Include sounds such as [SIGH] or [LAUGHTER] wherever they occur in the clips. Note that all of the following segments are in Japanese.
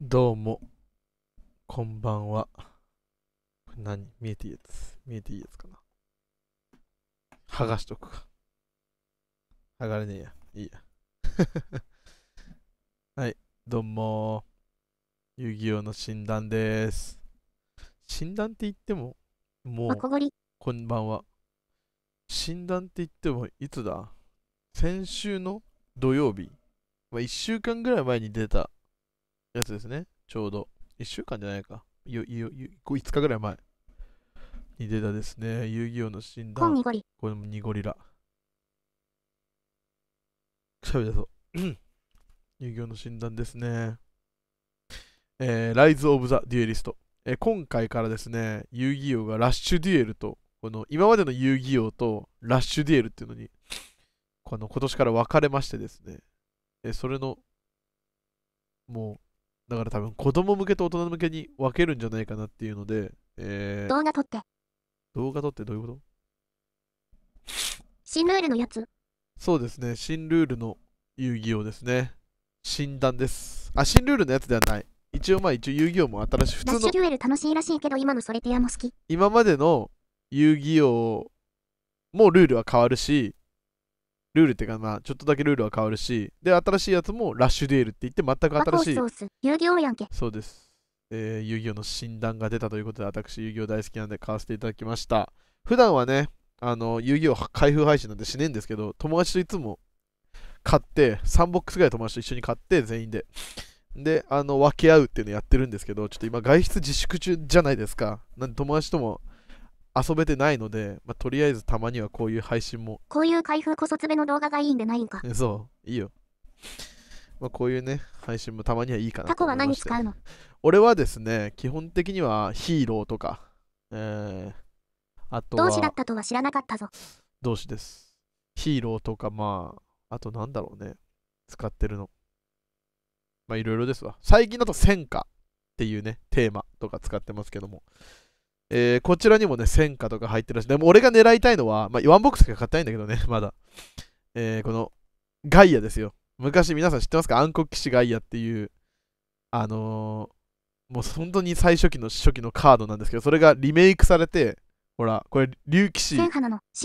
どうも、こんばんは。何見えていいやつ。見えていいやつかな。剥がしとくか。剥がれねえや。いいや。[LAUGHS] はい、どうも。遊戯王の診断です。診断って言っても、もう、こんばんは。診断って言っても、いつだ先週の土曜日、まあ、1週間ぐらい前に出たやつですね。ちょうど。1週間じゃないか。5日ぐらい前に出たですね。遊戯王の診断。これもニゴリラ。くしゃべりだぞ。[CLEARS THROAT] 遊戯王の診断ですね。えー、ライズ・オブ・ザ・デュエリスト。えー、今回からですね、遊戯王がラッシュデュエルと、この今までの遊戯王とラッシュデュエルっていうのに、この今年から分かれましてですね、えー、それの、もうだから多分子供向けと大人向けに分けるんじゃないかなっていうので、えー、動画撮って。動画撮ってどういうこと新ルールのやつ。そうですね。新ルールの遊戯王ですね。診断です。あ、新ルールのやつではない。一応まあ一応遊戯王も新しい普通の。ダッシュデュエル楽しいらしいけど今のソレティアも好き。今までの遊戯王もルールは変わるし、ルールっていうか、まあ、ちょっとだけルールは変わるし、で、新しいやつもラッシュデュエルって言って、全く新しい。そうです。えー、遊戯王の診断が出たということで、私、遊戯王大好きなんで買わせていただきました。普段はね、あの、遊戯王開封配信なんてしねえんですけど、友達といつも買って、3ボックスぐらい友達と一緒に買って、全員で。で、あの、分け合うっていうのやってるんですけど、ちょっと今、外出自粛中じゃないですか。なんで、友達とも遊べてないので、まあ、とりあえずたまにはこういう配信も。こういう開封こそつべの動画がいいんでないんか。[LAUGHS] そう、いいよ。まあ、こういうね、配信もたまにはいいかなタコは何使うの俺はですね、基本的にはヒーローとか、えー、あと同志だったとは知らなかったぞ。同志です。ヒーローとか、まあ、あとなんだろうね、使ってるの。まあ、いろいろですわ。最近だと戦火っていうね、テーマとか使ってますけども。えー、こちらにもね、戦果とか入ってるし、でも俺が狙いたいのは、まあ、ワンボックスしか買ってないんだけどね、[LAUGHS] まだ。えー、この、ガイアですよ。昔皆さん知ってますか暗黒騎士ガイアっていう、あのー、もう本当に最初期の初期のカードなんですけど、それがリメイクされて、ほら、これ、竜騎士。新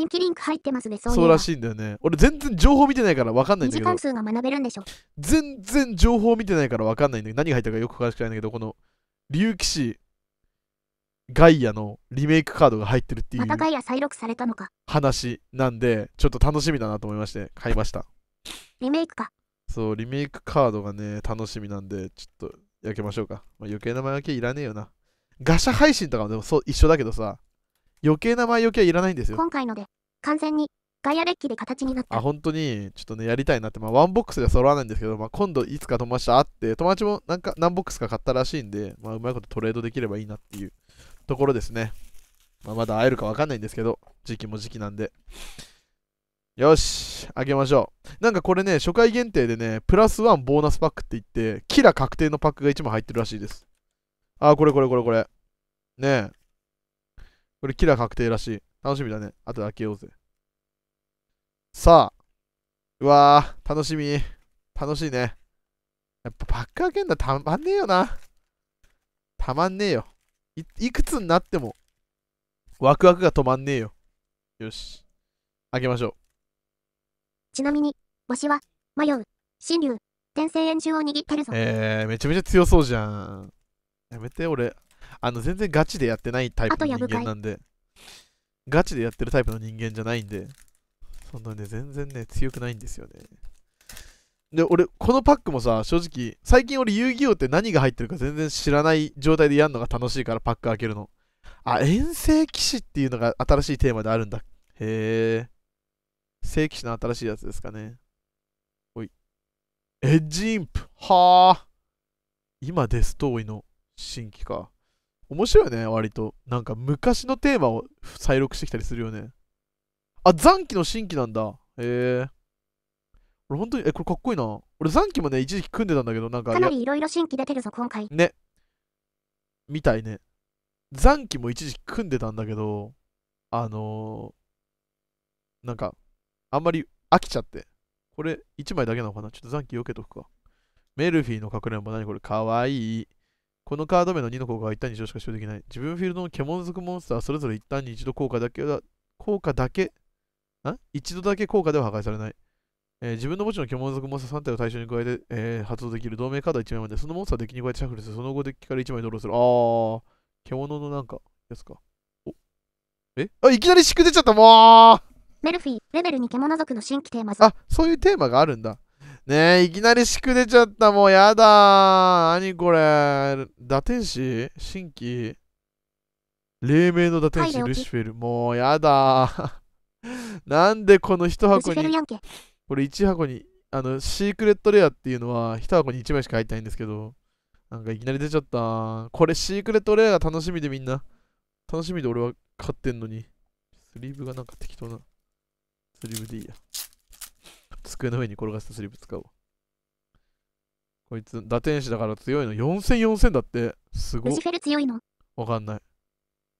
規リンク入ってますねそうらしいんだよね。俺、全然情報見てないから分かんないんだけど。数が学べるんでしょ。全然情報見てないから分かんないんだけど、何が入ったかよく詳しくないんだけど、この、竜騎士ガイアのリメイクカードが入ってるっていうまたガイア再録されたのか話なんでちょっと楽しみだなと思いまして買いましたリメイクかそうリメイクカードがね楽しみなんでちょっと焼けましょうか、まあ、余計な前置きいらねえよなガシャ配信とかもでもそう一緒だけどさ余計な前置きはいらないんですよ今回ので完全にガイアデッキで形になったあ本当にちょっとねやりたいなってまあワンボックスでは揃わないんですけど、まあ、今度いつか友達と会って友達もなんか何ボックスか買ったらしいんでまあうまいことトレードできればいいなっていうところですね。まあ、まだ会えるかわかんないんですけど、時期も時期なんで。よし、あげましょう。なんかこれね、初回限定でね、プラスワンボーナスパックって言って、キラ確定のパックが1枚入ってるらしいです。あ、これこれこれこれ。ねえ。これキラ確定らしい。楽しみだね。とで開けようぜ。さあ。うわあ、楽しみ。楽しいね。やっぱパック開けんだたまんねえよな。たまんねえよ。いいくつになっても、ワクワクが止まんねえよ。よし。開けましょう。ちなみに、わしは、迷う、神竜、天聖円柱を握ってるぞ。えー、めちゃめちゃ強そうじゃん。やめて、俺、あの、全然ガチでやってないタイプの人間なんで、ガチでやってるタイプの人間じゃないんで、そんなね、全然ね、強くないんですよね。で、俺、このパックもさ、正直、最近俺遊戯王って何が入ってるか全然知らない状態でやるのが楽しいからパック開けるの。あ、遠征騎士っていうのが新しいテーマであるんだ。へえ。聖騎士の新しいやつですかね。おい。エッジインプ。はあ。今デストーイの新規か。面白いね、割と。なんか昔のテーマを再録してきたりするよね。あ、残機の新規なんだ。へえ。俺本当に、え、これかっこいいな。俺残機もね、一時期組んでたんだけど、なんか。かなりいろいろ新規出てるぞ、今回。ね。みたいね。残機も一時期組んでたんだけど、あのー、なんか、あんまり飽きちゃって。これ、1枚だけなのかなちょっと残機避けとくか。メルフィーの隠れんぼ、何これ、かわいい。このカード名の2の効果は一旦に1度しか使用できない。自分フィールドの獣族モンスターはそれぞれ一旦に1度効果だけだ、効果だけ、ん ?1 度だけ効果では破壊されない。えー、自分の墓地の獣族モンスター3体を対象に加えて、えー、発動できる同盟カード1枚まで、そのモンスターデッキに加えてシャッフルする、その後デッキから1枚ドローする。あー、獣のなんか、ですか。おえあ、いきなりく出ちゃったもうメルフィー、レベルに獣族の新規テーマあ、そういうテーマがあるんだ。ねえ、いきなりく出ちゃったもうやだー。何これ。打天使新規黎明の打天使、ルシフェル。もうやだー。[LAUGHS] なんでこの一箱に。これ1箱に、あの、シークレットレアっていうのは1箱に1枚しか入ってないんですけど、なんかいきなり出ちゃった。これシークレットレアが楽しみでみんな。楽しみで俺は買ってんのに。スリーブがなんか適当な。スリーブでいいや。机の上に転がしたスリーブ使おう。こいつ、打天使だから強いの。4000、4000だって。すごい。わかんない。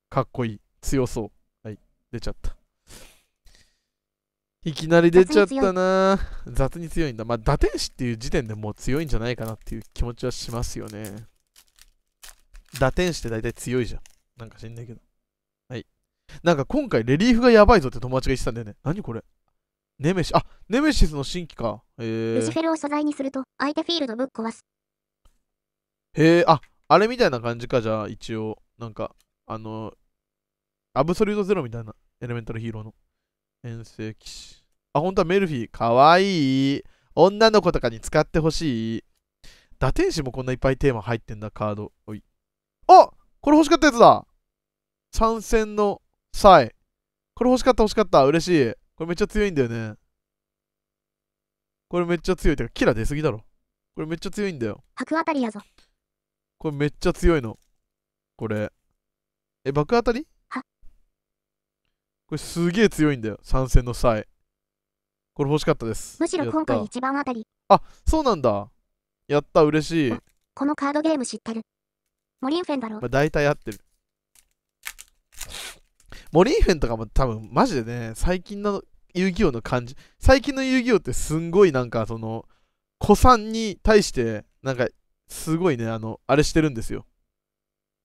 かっこいい。強そう。はい。出ちゃった。いきなり出ちゃったな雑に強いんだ。まあ、打天使っていう時点でもう強いんじゃないかなっていう気持ちはしますよね。打天使って大体強いじゃん。なんか知んないけど。はい。なんか今回レリーフがやばいぞって友達が言ってたんだよね。何これネメシス、あ、ネメシスの新規か。えー、ルシフェルを素材にすると相手フィールドぶっ壊す。へえ、あ、あれみたいな感じか、じゃあ一応。なんか、あの、アブソリュートゼロみたいな、エレメンタルヒーローの。遠征騎士。あ、本当はメルフィー。かわいい。女の子とかに使ってほしい。打天使もこんないっぱいテーマ入ってんだ、カード。おい。あこれ欲しかったやつだ参戦の際。これ欲しかった欲しかった。嬉しい。これめっちゃ強いんだよね。これめっちゃ強い。てか、キラ出すぎだろ。これめっちゃ強いんだよ。白たりやぞ。これめっちゃ強いの。これ。え、爆当たりこれすげえ強いんだよ参戦の際これ欲しかったですむしろ今回一番あたりあそうなんだやった嬉しいこのカードゲーム知ってるモリンフェンだろ、まあ、大体合ってるモリンフェンとかも多分マジでね最近の遊戯王の感じ最近の遊戯王ってすんごいなんかその子さんに対してなんかすごいねあのあれしてるんですよ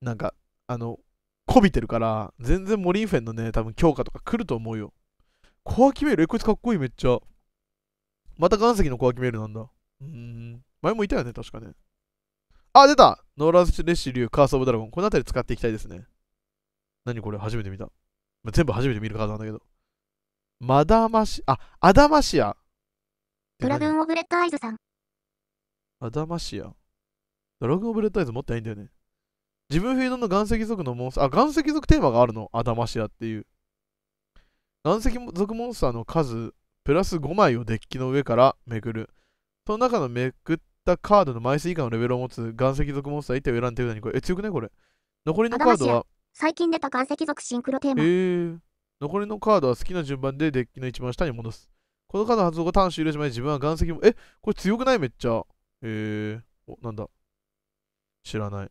なんかあの媚びてるから、全然モリンフェンのね、多分強化とか来ると思うよ。コアキメールえ、こいつかっこいいめっちゃ。また岩石のコアキメールなんだ。うん。前もいたよね、確かね。あ、出たノーランスレシリュー、カーソオブドラゴン。この辺り使っていきたいですね。何これ初めて見た。まあ、全部初めて見るカードなんだけど。マダマシ、あ、アダマシア。ドラグン・オブ・レッド・アイズさん。アダマシア。ドラグン・オブ・レッド・アイズ持ってないんだよね。自分フィードの岩石族のモンスター、あ、岩石族テーマがあるのアダマシアっていう。岩石族モンスターの数、プラス5枚をデッキの上からめくる。その中のめくったカードの枚数以下のレベルを持つ岩石族モンスター1体を選んで手札にこれ。え、強くないこれ。残りのカードは。最近出た岩石族シンクロテーマ。えー、残りのカードは好きな順番でデッキの一番下に戻す。このカード発動後、端子入れしまい、自分は岩石も。え、これ強くないめっちゃ。えー、お、なんだ。知らない。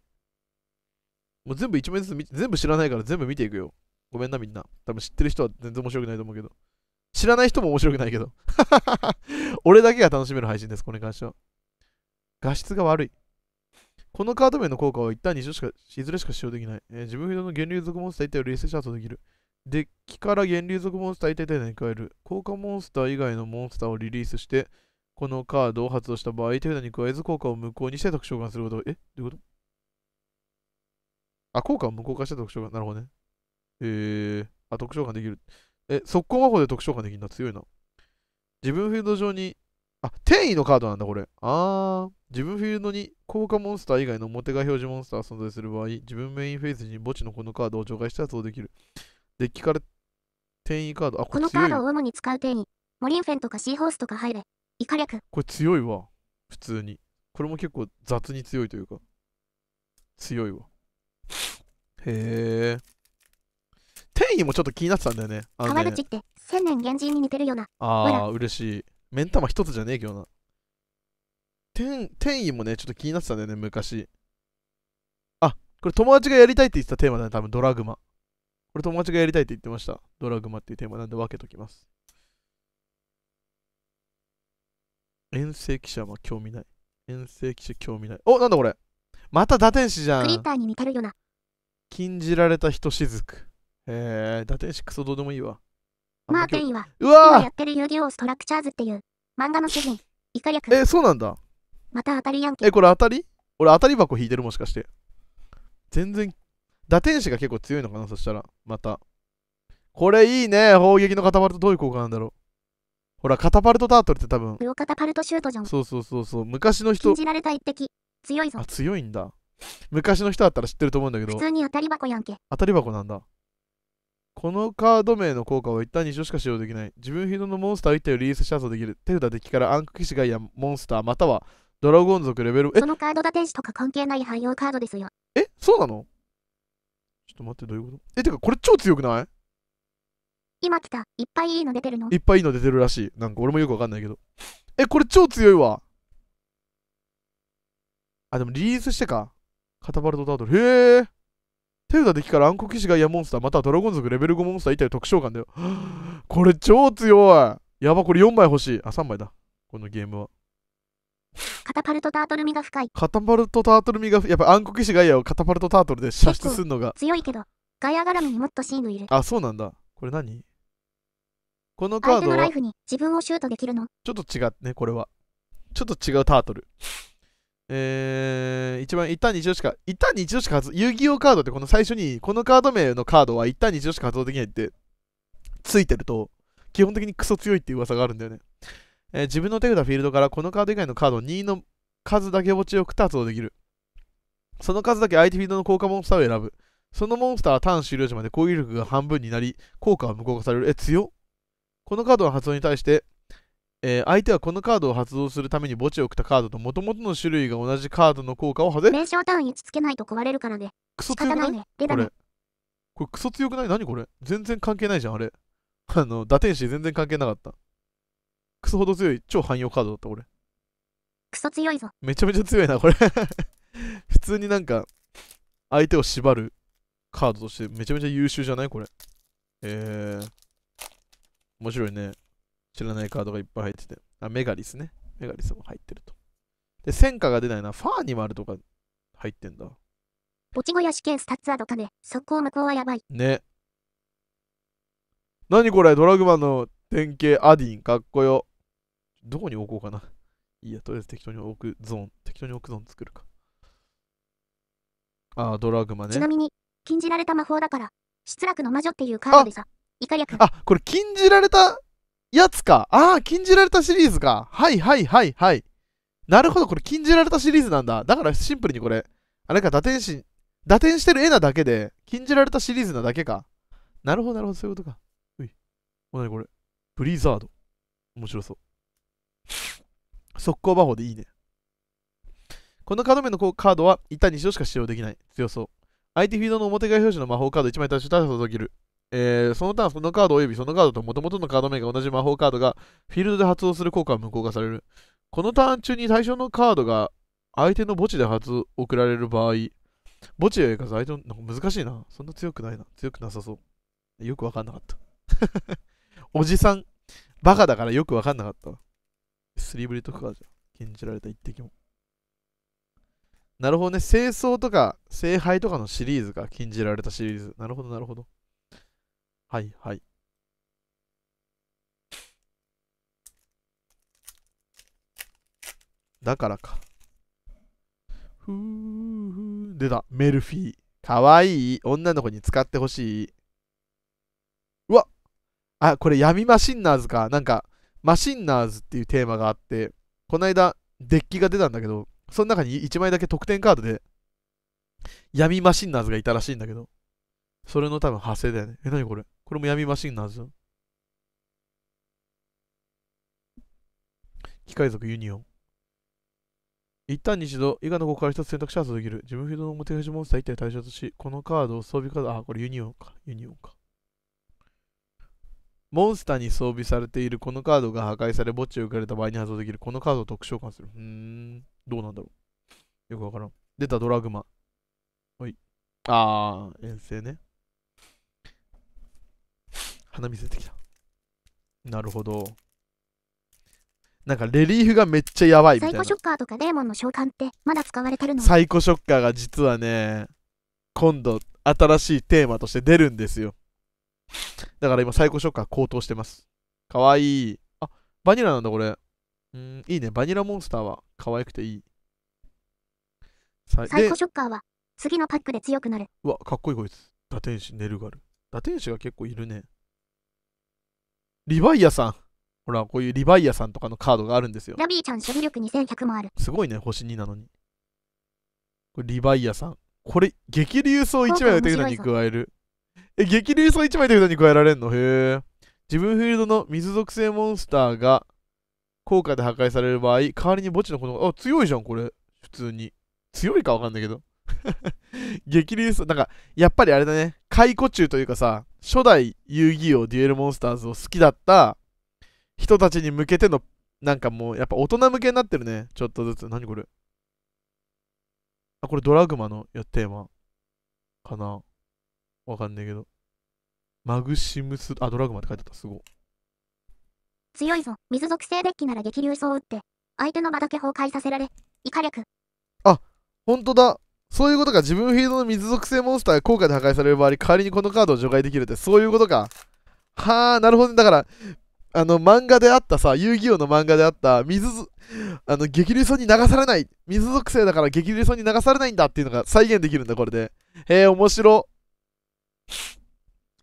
もう全部1枚ずつ全部知らないから全部見ていくよ。ごめんな、みんな。多分知ってる人は全然面白くないと思うけど。知らない人も面白くないけど。[LAUGHS] 俺だけが楽しめる配信です、これに関しては。画質が悪い。このカード面の効果は一旦にしか、いずれしか使用できない。えー、自分不どの源流族モンスター1体をリセッシャーとできる。デッキから源流族モンスター1体に変える。効果モンスター以外のモンスターをリリースして、このカードを発動した場合、手札に加えず効果を無効にして特召喚すること。えどういうことあ、効果を無効化した特徴が、なるほどね。えー、あ、特徴ができる。え、速攻魔法で特徴ができるのは強いな。自分フィールド上に、あ、転移のカードなんだ、これ。あー、自分フィールドに効果モンスター以外の表が表示モンスターが存在する場合、自分メインフェイズに墓地のこのカードを除外しらそうできる。デッキから転移カード、あ、これ強いこのカードを主に使う転移。モリンフェンとかシーホースとか入れ。イカ略。これ強いわ。普通に。これも結構雑に強いというか。強いわ。へえ。天意もちょっと気になってたんだよね。あね川口って千年源氏に似てるよな。ああ、嬉しい。目ん玉一つじゃねえけどな。天、天意もね、ちょっと気になってたんだよね、昔。あ、これ友達がやりたいって言ってたテーマだね、多分ドラグマ。これ友達がやりたいって言ってました。ドラグマっていうテーマなんで分けときます。遠征記者は興味ない。遠征記者興味ない。お、なんだこれまた打天使じゃん。クリーターに似てるよな。禁じられた人としずく。えー、伊達石クソどうでもいいわ。まあ、天意は、うわやってる遊戯王ストラクチャーズっていう漫画の主人、イカ略。えー、そうなんだ。また当たりやんけ。え、これ当たり俺当たり箱引いてるもしかして。全然、打天使が結構強いのかなそしたら、また。これいいね。砲撃のカタパルトどういう効果なんだろう。ほら、カタパルトタートルって多分。そうそうそうそう。昔の人。禁じられた一滴。強いぞ。あ、強いんだ。昔の人だったら知ってると思うんだけど。普通に当たり箱やんけ。当たり箱なんだ。このカード名の効果は一旦2勝しか使用できない。自分ヒドのモンスター1体をリリースしたとできる。手札木から暗黒騎士ガイアモンスターまたはドラゴン族レベルえそのカードが天使とか関係ない汎用カードですよ。えそうなのちょっと待ってどういうことえてかこれ超強くない今来た。いっぱいいいの出てるのいっぱいいいの出てるらしい。なんか俺もよくわかんないけど。え、これ超強いわ。あ、でもリリースしてか。カタパルトダートル。へえ手札デッキから暗黒騎士ガイアモンスター、またはドラゴン族レベル5モンスター1体特召喚だよ。[GASPS] これ超強いやば、これ4枚欲しい。あ、3枚だ。このゲームは。カタパルトタートル味が深い。カタパルトタートル味が、やっぱ暗黒騎士ガイアをカタパルトタートルで射出するのが。強いけど、ガイア絡みにもっとンのいる。あ、そうなんだ。これ何このカードは。自分をシュートできるの。ちょっと違うね、これは。ちょっと違うタートル。えー、一番一旦に一度しか、一旦に一度しか発動、遊戯王カードってこの最初に、このカード名のカードは一旦に一度しか発動できないって、ついてると、基本的にクソ強いっていう噂があるんだよね。えー、自分の手札フィールドからこのカード以外のカード2の数だけ墓地を送って発動できる。その数だけ相手フィールドの効果モンスターを選ぶ。そのモンスターはターン終了時まで攻撃力が半分になり、効果は無効化される。え、強このカードの発動に対して、えー、相手はこのカードを発動するために墓地を送ったカードと元々の種類が同じカードの効果を外れタ称ン位つけないと壊れるからね。クソ強くないね。これ。これクソ強くない何これ全然関係ないじゃん、あれ。[LAUGHS] あの、打天使全然関係なかった。クソほど強い超汎用カードだった、これ。クソ強いぞ。めちゃめちゃ強いな、これ [LAUGHS] 普通になんか、相手を縛るカードとしてめちゃめちゃ優秀じゃないこれ。えー、面白いね。知らないカードがいっぱい入ってて。あ、メガリスね。メガリスも入ってると。で、戦果が出ないな。ファーニマルとか入ってんだ。落ち小屋試験スタッツアドカメ。速攻こうはやばい。ね。何これドラグマの典型アディン。かっこよ。どこに置こうかな。いいや、とりあえず適当に置くゾーン。適当に置くゾーン作るか。ああ、ドラグマね。ちなみに、禁じられた魔法だから、失楽の魔女っていうカードでさ、いかやく。あ、これ禁じられたやつか。ああ、禁じられたシリーズか。はいはいはいはい。なるほど、これ禁じられたシリーズなんだ。だからシンプルにこれ、あれか、打点し、打点してる絵なだけで、禁じられたシリーズなだけか。なるほど、なるほど、そういうことか。うい。お、なにこれ。ブリザード。面白そう。速攻魔法でいいね。この角目面のカードは、板旦2種しか使用できない。強そう。相手フィードの表側表示の魔法カード1枚し象ただでける。えー、そのン、そのカード及びそのカードと元々のカード名が同じ魔法カードがフィールドで発動する効果は無効化される。このターン中に対象のカードが相手の墓地で発送られる場合、墓地へ行か相手の、なんか難しいな。そんな強くないな。強くなさそう。よくわかんなかった。[LAUGHS] おじさん、バカだからよくわかんなかった。スリブリとかじゃ、禁じられた一滴も。なるほどね。清掃とか、聖杯とかのシリーズが禁じられたシリーズ。なるほど、なるほど。はいはい。だからか。ふー、出た。メルフィー。かわいい。女の子に使ってほしい。うわあ、これ闇マシンナーズか。なんか、マシンナーズっていうテーマがあって、この間、デッキが出たんだけど、その中に1枚だけ特典カードで、闇マシンナーズがいたらしいんだけど、それの多分派生だよね。え、なにこれこれも闇マシンなんですよ。機械族ユニオン。一旦に一度、以下の5から1つ選択肢は続ける。自分フィードの表示モンスター1体対象とし、このカードを装備カード、あ、これユニオンか。ユニオンか。モンスターに装備されているこのカードが破壊され墓地を受けられた場合に発動できるこのカードを特殊召喚する。うーん、どうなんだろう。よくわからん。出たドラグマ。はい。あー、遠征ね。鼻水出てきた。なるほど。なんかレリーフがめっちゃやばいみたいな。サイコショッカーとかデーモンの召喚ってまだ使われてるのサイコショッカーが実はね、今度新しいテーマとして出るんですよ。だから今サイコショッカー高騰してます。かわいい。あ、バニラなんだこれ。うん、いいね。バニラモンスターは可愛くていい。サイコショッカーは次のパックで強くなる。うわ、かっこいいこいつ。打天使、ネルガル。打天使が結構いるね。リヴァイアさん。ほら、こういうリヴァイアさんとかのカードがあるんですよ。ラビーちゃん、処理力2100もある。すごいね、星2なのに。これリヴァイアさん。これ、激流層1枚を手札に加える。え、激流層1枚手札に加えられんのへえ。自分フィールドの水属性モンスターが効果で破壊される場合、代わりに墓地のこの、あ、強いじゃん、これ。普通に。強いかわかんないけど。[LAUGHS] 激流さ、なんか、やっぱりあれだね、解雇中というかさ、初代遊戯王デュエルモンスターズを好きだった人たちに向けての、なんかもう、やっぱ大人向けになってるね、ちょっとずつ。何これあ、これドラグマのやテーマかなわかんないけど。マグシムス、あ、ドラグマって書いてあった、すごい。強いぞ、水属性デッキなら激流層打って、相手の場だけ崩壊させられ、以下略。あ、ほんとだ。そういうことか。自分フィールドの水属性モンスターが効果で破壊される場合、代わりにこのカードを除外できるって、そういうことか。はあ、なるほど、ね。だから、あの、漫画であったさ、遊戯王の漫画であった、水、あの、激流層に流されない。水属性だから激流層に流されないんだっていうのが再現できるんだ、これで。へえ、面白。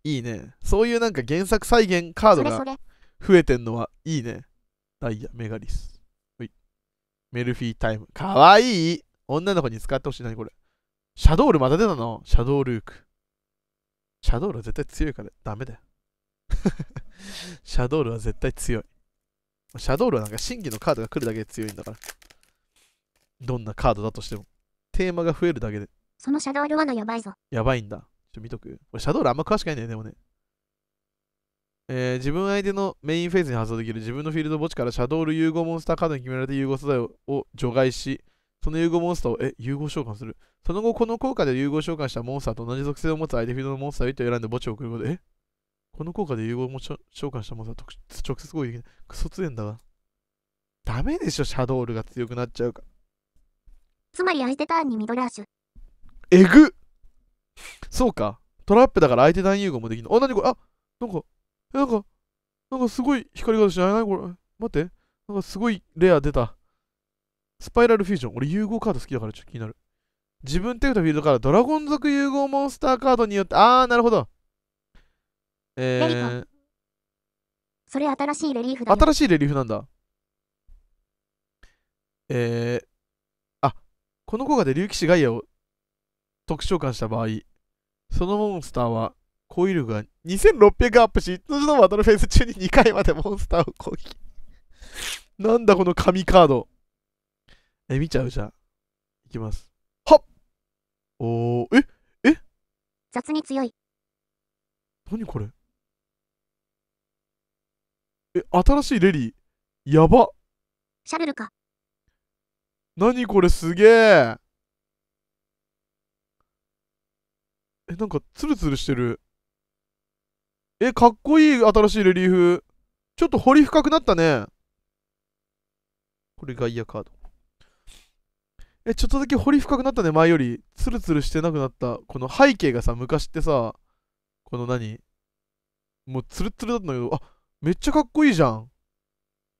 いいね。そういうなんか原作再現カードが増えてんのはいいね。ダイヤ、メガリス。はい。メルフィータイム。かわいい女の子に使ってほしいなこれ。シャドールまた出たのシャドールーク。シャドールは絶対強いからダメだよ。[LAUGHS] シャドールは絶対強い。シャドールはなんか真偽のカードが来るだけで強いんだから。どんなカードだとしても。テーマが増えるだけで。そのシャドールはのやばいぞ。やばいんだ。ちょ、見とく。俺、シャドールあんま詳しくないんだよ、でもね。えー、自分相手のメインフェーズに発動できる自分のフィールド墓地からシャドール融合モンスターカードに決められた融合素材を除外し、その融合モンスターを、え、融合召喚する。その後、この効果で融合召喚したモンスターと同じ属性を持つ相手フィールドのモンスターを1と選んで墓地を送ることで、えこの効果で融合も召喚したモンスターと直接攻撃できない。クソ強いんだわ。ダメでしょ、シャドールが強くなっちゃうかつまり相手ターンにミドラッシュ。えぐそうか。トラップだから相手ターン融合もできるの。あ、何これあ、なんか、なんか、なんかすごい光がしないなこれ。待って。なんかすごいレア出た。スパイラルフュージョン。俺融合カード好きだからちょっと気になる。自分テクフィールドからドラゴン族融合モンスターカードによって、あー、なるほど。えー、それ新しいレリーフだ新しいレリーフなんだ。えー、あ、この効果で竜騎士ガイアを特召喚した場合、そのモンスターは、コイルが2600アップし、の常のバトルフェーズ中に2回までモンスターを攻撃。なんだこの神カード。え、見ちゃうじゃん。いきます。はっおー、ええ雑に強い。何これえ、新しいレリー。やば。シャルルか。何これすげえ。え、なんかツルツルしてる。え、かっこいい新しいレリーフ。ちょっと掘り深くなったね。これガイアカード。えちょっとだけ掘り深くなったね前よりツルツルしてなくなったこの背景がさ昔ってさこの何もうツルツルだったんだけどあめっちゃかっこいいじゃん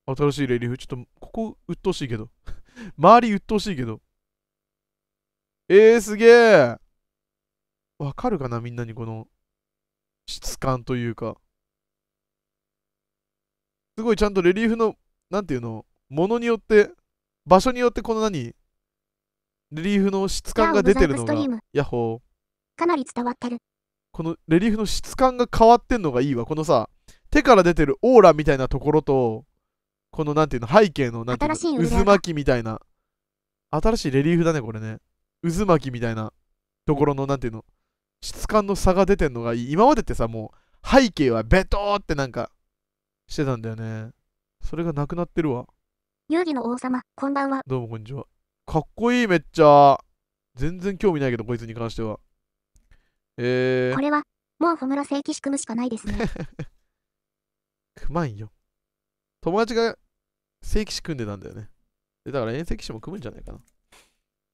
新しいレリーフちょっとここ鬱陶しいけど [LAUGHS] 周り鬱陶しいけどえー、すげえわかるかなみんなにこの質感というかすごいちゃんとレリーフの何ていうのものによって場所によってこの何レリーフの質感が出てるのが、ヤッホー。かなり伝わってる。このレリーフの質感が変わってんのがいいわ。このさ、手から出てるオーラみたいなところと、このなんていうの、背景のなんていうの、渦巻きみたいな。新しいレリーフだね、これね。渦巻きみたいなところのなんていうの、質感の差が出てんのがいい。今までってさ、もう背景はベトーってなんかしてたんだよね。それがなくなってるわ。遊戯の王様、こんばんは。どうもこんにちは。かっこいいめっちゃ。全然興味ないけど、こいつに関しては。えー。これは、もう小室正規仕組むしかないですね。[LAUGHS] くまんよ。友達が正規士組んでたんだよね。でだから遠赤士も組むんじゃないかな。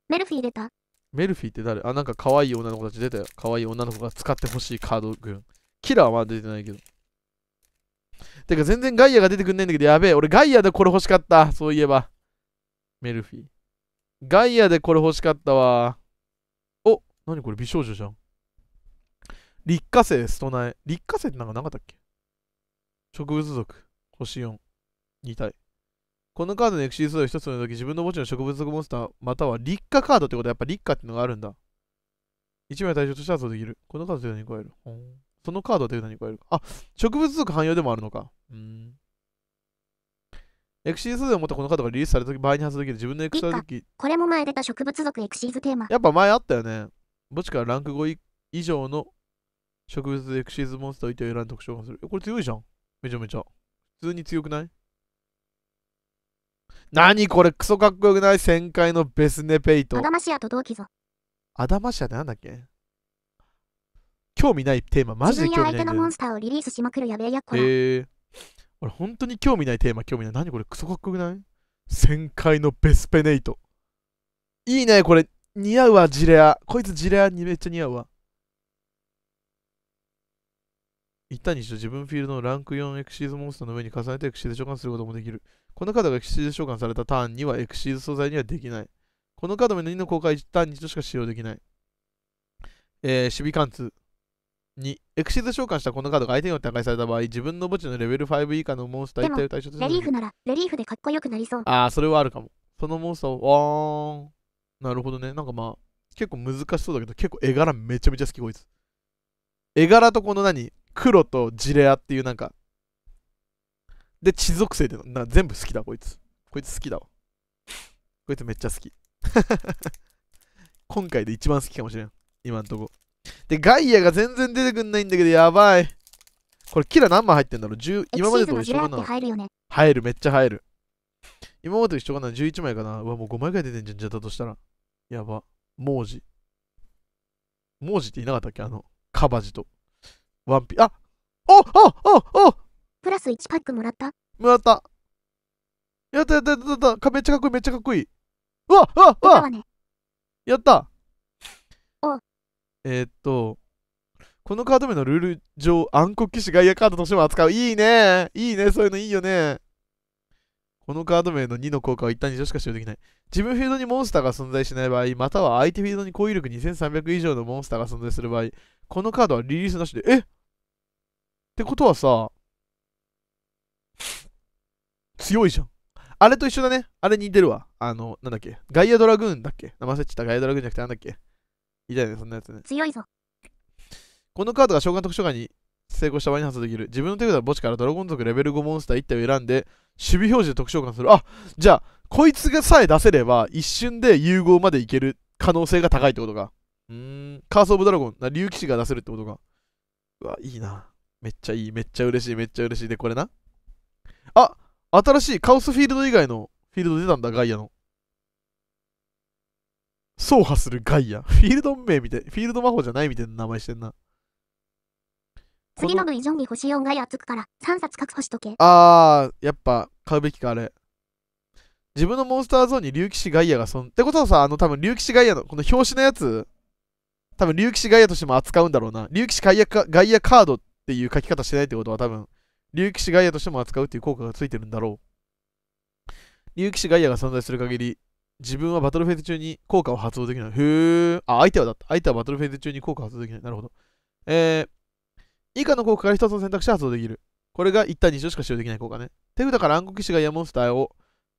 メルフィー出た。メルフィーって誰あ、なんか可愛い女の子たち出たよ。可愛い女の子が使ってほしいカード群。キラーは出てないけど。てか全然ガイアが出てくんないんだけど、やべえ。俺ガイアでこれ欲しかった。そういえば。メルフィー。ガイアでこれ欲しかったわ。おなにこれ美少女じゃん。立花生です、唱え。立花生ってなんかなかったっけ植物族。星4。2体。このカードのエクシースを1つの時、自分の墓地の植物族モンスター、または立花カードってことはやっぱ立花ってのがあるんだ。1枚対象としてそうできる。このカードというに加える。そのカードというに加える。あ、植物族汎用でもあるのか。うん。エクシーズで思ったこのカードがリリースされた時、倍に発動できる自分のエクストラデこれも前出た植物族エクシーズテーマ。やっぱ前あったよね。墓地からランク5以上の植物エクシーズモンスターをいて選んで特徴がする。これ強いじゃん。めちゃめちゃ。普通に強くない何これクソかっこよくない旋回のベスネペイト。アダマシアと同期ぞ。アダマシアってなんだっけ興味ないテーマ、マジで興味ない。や相手のモンスターをリリースしまくるやべえやえー俺本当に興味ないテーマ興味ない。何これクソかっこよくない旋回のベスペネイト。いいね、これ。似合うわ、ジレア。こいつジレアにめっちゃ似合うわ。一旦にしろ自分フィールドのランク4エクシーズモンスターの上に重ねてエクシーズ召喚することもできる。このカードがエクシーズ召喚されたターンにはエクシーズ素材にはできない。このカードも2の公開は一旦ンにしか使用できない。えー、守備貫通。2エクシーズ召喚したこのカードが相手によって破壊された場合自分の墓地のレベル5以下のモンスター一体を対象とするレリーフならレリーフでかっこよくなりそうああそれはあるかもそのモンスターをわーんなるほどねなんかまあ結構難しそうだけど結構絵柄めちゃめちゃ好きこいつ絵柄とこの何黒とジレアっていうなんかで地属性でな全部好きだこいつこいつ好きだわこいつめっちゃ好き [LAUGHS] 今回で一番好きかもしれん今んとこで、ガイアが全然出てくんないんだけど、やばい。これ、キラ何枚入ってんだろう ?10、今までと一緒かな入る、ね、入る、めっちゃ入る。今までと一緒かな ?11 枚かなうわ、もう5枚ぐらい出てんじゃん、じゃだとしたら。やば。文字。文字っていなかったっけあの、カバジと。ワンピ、あおおおおプラス1パックもらったもらった。やったやったやったやった。めっちゃかっこいい、めっちゃかっこいい。うわうわうわ、ね、やったおえー、っと、このカード名のルール上、暗黒騎士ガイアカードとしても扱う。いいねいいねそういうのいいよねこのカード名の2の効果は一旦2乗しか使用できない。自分フィールドにモンスターが存在しない場合、または相手フィールドに攻撃力2300以上のモンスターが存在する場合、このカードはリリースなしで、えってことはさ、強いじゃん。あれと一緒だね。あれ似てるわ。あの、なんだっけ。ガイアドラグーンだっけ生前忘れちった。ガイアドラグーンじゃなくてなんだっけいたね、そんなやつね。強いぞ。このカードが召喚特殊化に成功した場合に発動できる。自分の手札の墓地からドラゴン族レベル5モンスター1体を選んで、守備表示で特殊召喚する。あじゃあ、こいつがさえ出せれば、一瞬で融合までいける可能性が高いってことか。うーん、カースオブドラゴン、な竜騎士が出せるってことか。うわ、いいな。めっちゃいい、めっちゃ嬉しい、めっちゃ嬉しい。で、これな。あ新しいカオスフィールド以外のフィールド出たんだ、ガイアの。走破するガイア。フィールド名みたい。フィールド魔法じゃないみたいな名前してんな。次の部以上に星4ガイアつくから3冊確保しとけ。あー、やっぱ買うべきか、あれ。自分のモンスターゾーンに竜騎士ガイアがそん。ってことはさ、あの多分竜騎士ガイアの、この表紙のやつ、多分竜騎士ガイアとしても扱うんだろうな。竜騎士ガイアかガイアカードっていう書き方してないってことは多分、竜騎士ガイアとしても扱うっていう効果がついてるんだろう。竜騎士ガイアが存在する限り、自分はバトルフェイズ中に効果を発動できない。へー。あ、相手はだった。相手はバトルフェイズ中に効果発動できない。なるほど。えー、以下の効果から1つの選択肢発動できる。これが1対2乗しか使用できない効果ね。手札から暗黒騎士がやモンスターを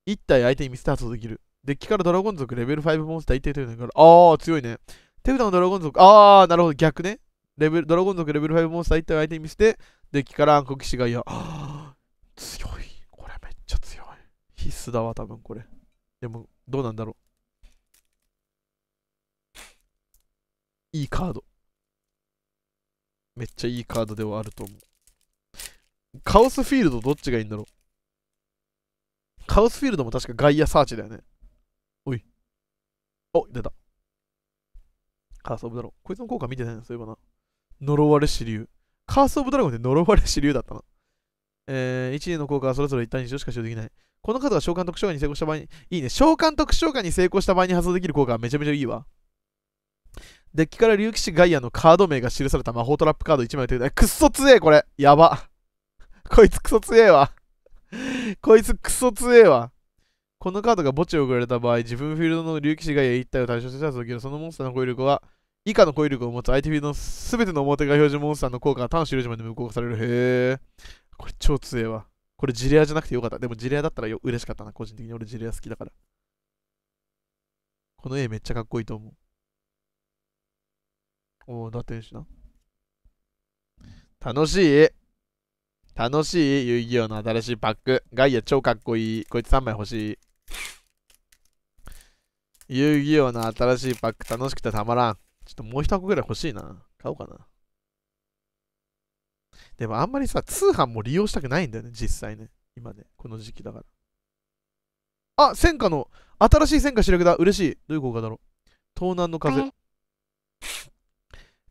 1体相手に見せて発動できる。デッキからドラゴン族レベル5モンスター1体というのがああー、強いね。手札のドラゴン族、あー、なるほど、逆ね。レベルドラゴン族レベル5モンスター1体相手に見せて、デッキから暗黒騎士がや、強い。これめっちゃ強い。必須だわ、多分これ。でも、どうなんだろう。いいカード。めっちゃいいカードではあると思う。カオスフィールドどっちがいいんだろうカオスフィールドも確かガイアサーチだよね。おい。お、出た。カースオブドラゴン。こいつの効果見てないのそういえばな。呪われ支流。カースオブドラゴンって呪われ支流だったな。えー、1年の効果はそれぞれ1対2しか使用できない。この方が召喚特召喚に成功した場合に、いいね。召喚特召喚に成功した場合に発動できる効果はめちゃめちゃいいわ。デッキから竜騎士ガイアのカード名が記された魔法トラップカード1枚を手札。くっそ強え、これ。やば。こいつくそ強えわ。こいつくそ強えわ。このカードが墓地を送られた場合、自分フィールドの竜騎士ガイア1体を対象とした時のそのモンスターの攻撃力は、以下の攻撃力を持つ相手フィールドの全ての表が表示モンスターの効果が単種類まで無効化される。へえ。これ超強えわ。これジレアじゃなくてよかった。でもジレアだったらよ嬉しかったな。個人的に俺ジレア好きだから。この絵めっちゃかっこいいと思う。おお、だってるしな。楽しい楽しい遊戯王の新しいパック。ガイア超かっこいい。こいつ3枚欲しい。遊戯王の新しいパック楽しくてたまらん。ちょっともう一箱ぐらい欲しいな。買おうかな。でもあんまりさ、通販も利用したくないんだよね、実際ね。今ね、この時期だから。あ、戦火の、新しい戦火主力だ。嬉しい。どういう効果だろう。東南の風。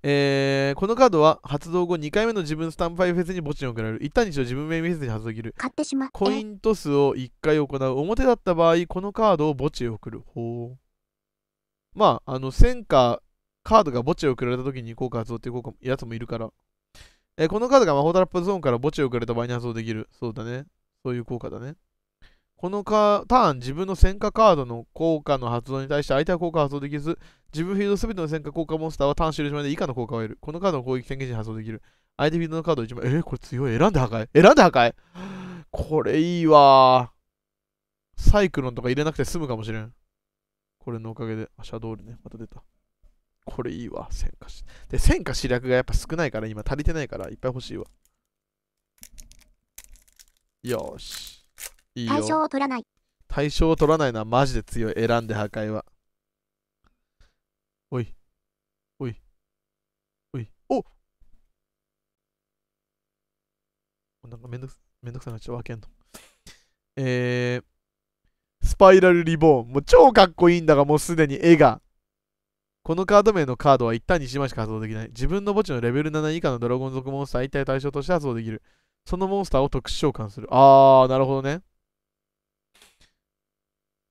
えー、このカードは発動後2回目の自分スタンプファイフェスに墓地に送られる。一旦にしろ自分名イフェスに発動できる。買ってしまコイントスを1回行う。表だった場合、このカードを墓地へ送る。ほう。まあ、あの、戦火、カードが墓地へ送られた時に効果発動っていう効果やつもいるから。えこのカードが魔法トラップゾーンから墓地を送れた場合に発動できる。そうだね。そういう効果だね。このかターン、自分の戦火カードの効果の発動に対して相手は効果を発動できず、自分フィールドすべての戦火効果モンスターはターン終了時まで以下の効果を得る。このカードの攻撃宣言時に発動できる。相手フィールドのカード1枚。えー、これ強い。選んで破壊。選んで破壊これいいわサイクロンとか入れなくて済むかもしれん。これのおかげで。あ、シャドールね。また出た。これいいわ、戦火し。で、戦火死略がやっぱ少ないから、今足りてないから、いっぱい欲しいわ。よし。いいよ。対象を取らない。対象を取らないのはマジで強い。選んで破壊は。おい。おい。おい。おなんかめんどくめんどくさなっちゃう。分けんの。えー、スパイラルリボーン。もう超かっこいいんだが、もうすでに絵が。このカード名のカードは一旦に1枚しか発動できない。自分の墓地のレベル7以下のドラゴン族モンスター一体対象として発動できる。そのモンスターを特殊召喚する。あー、なるほどね。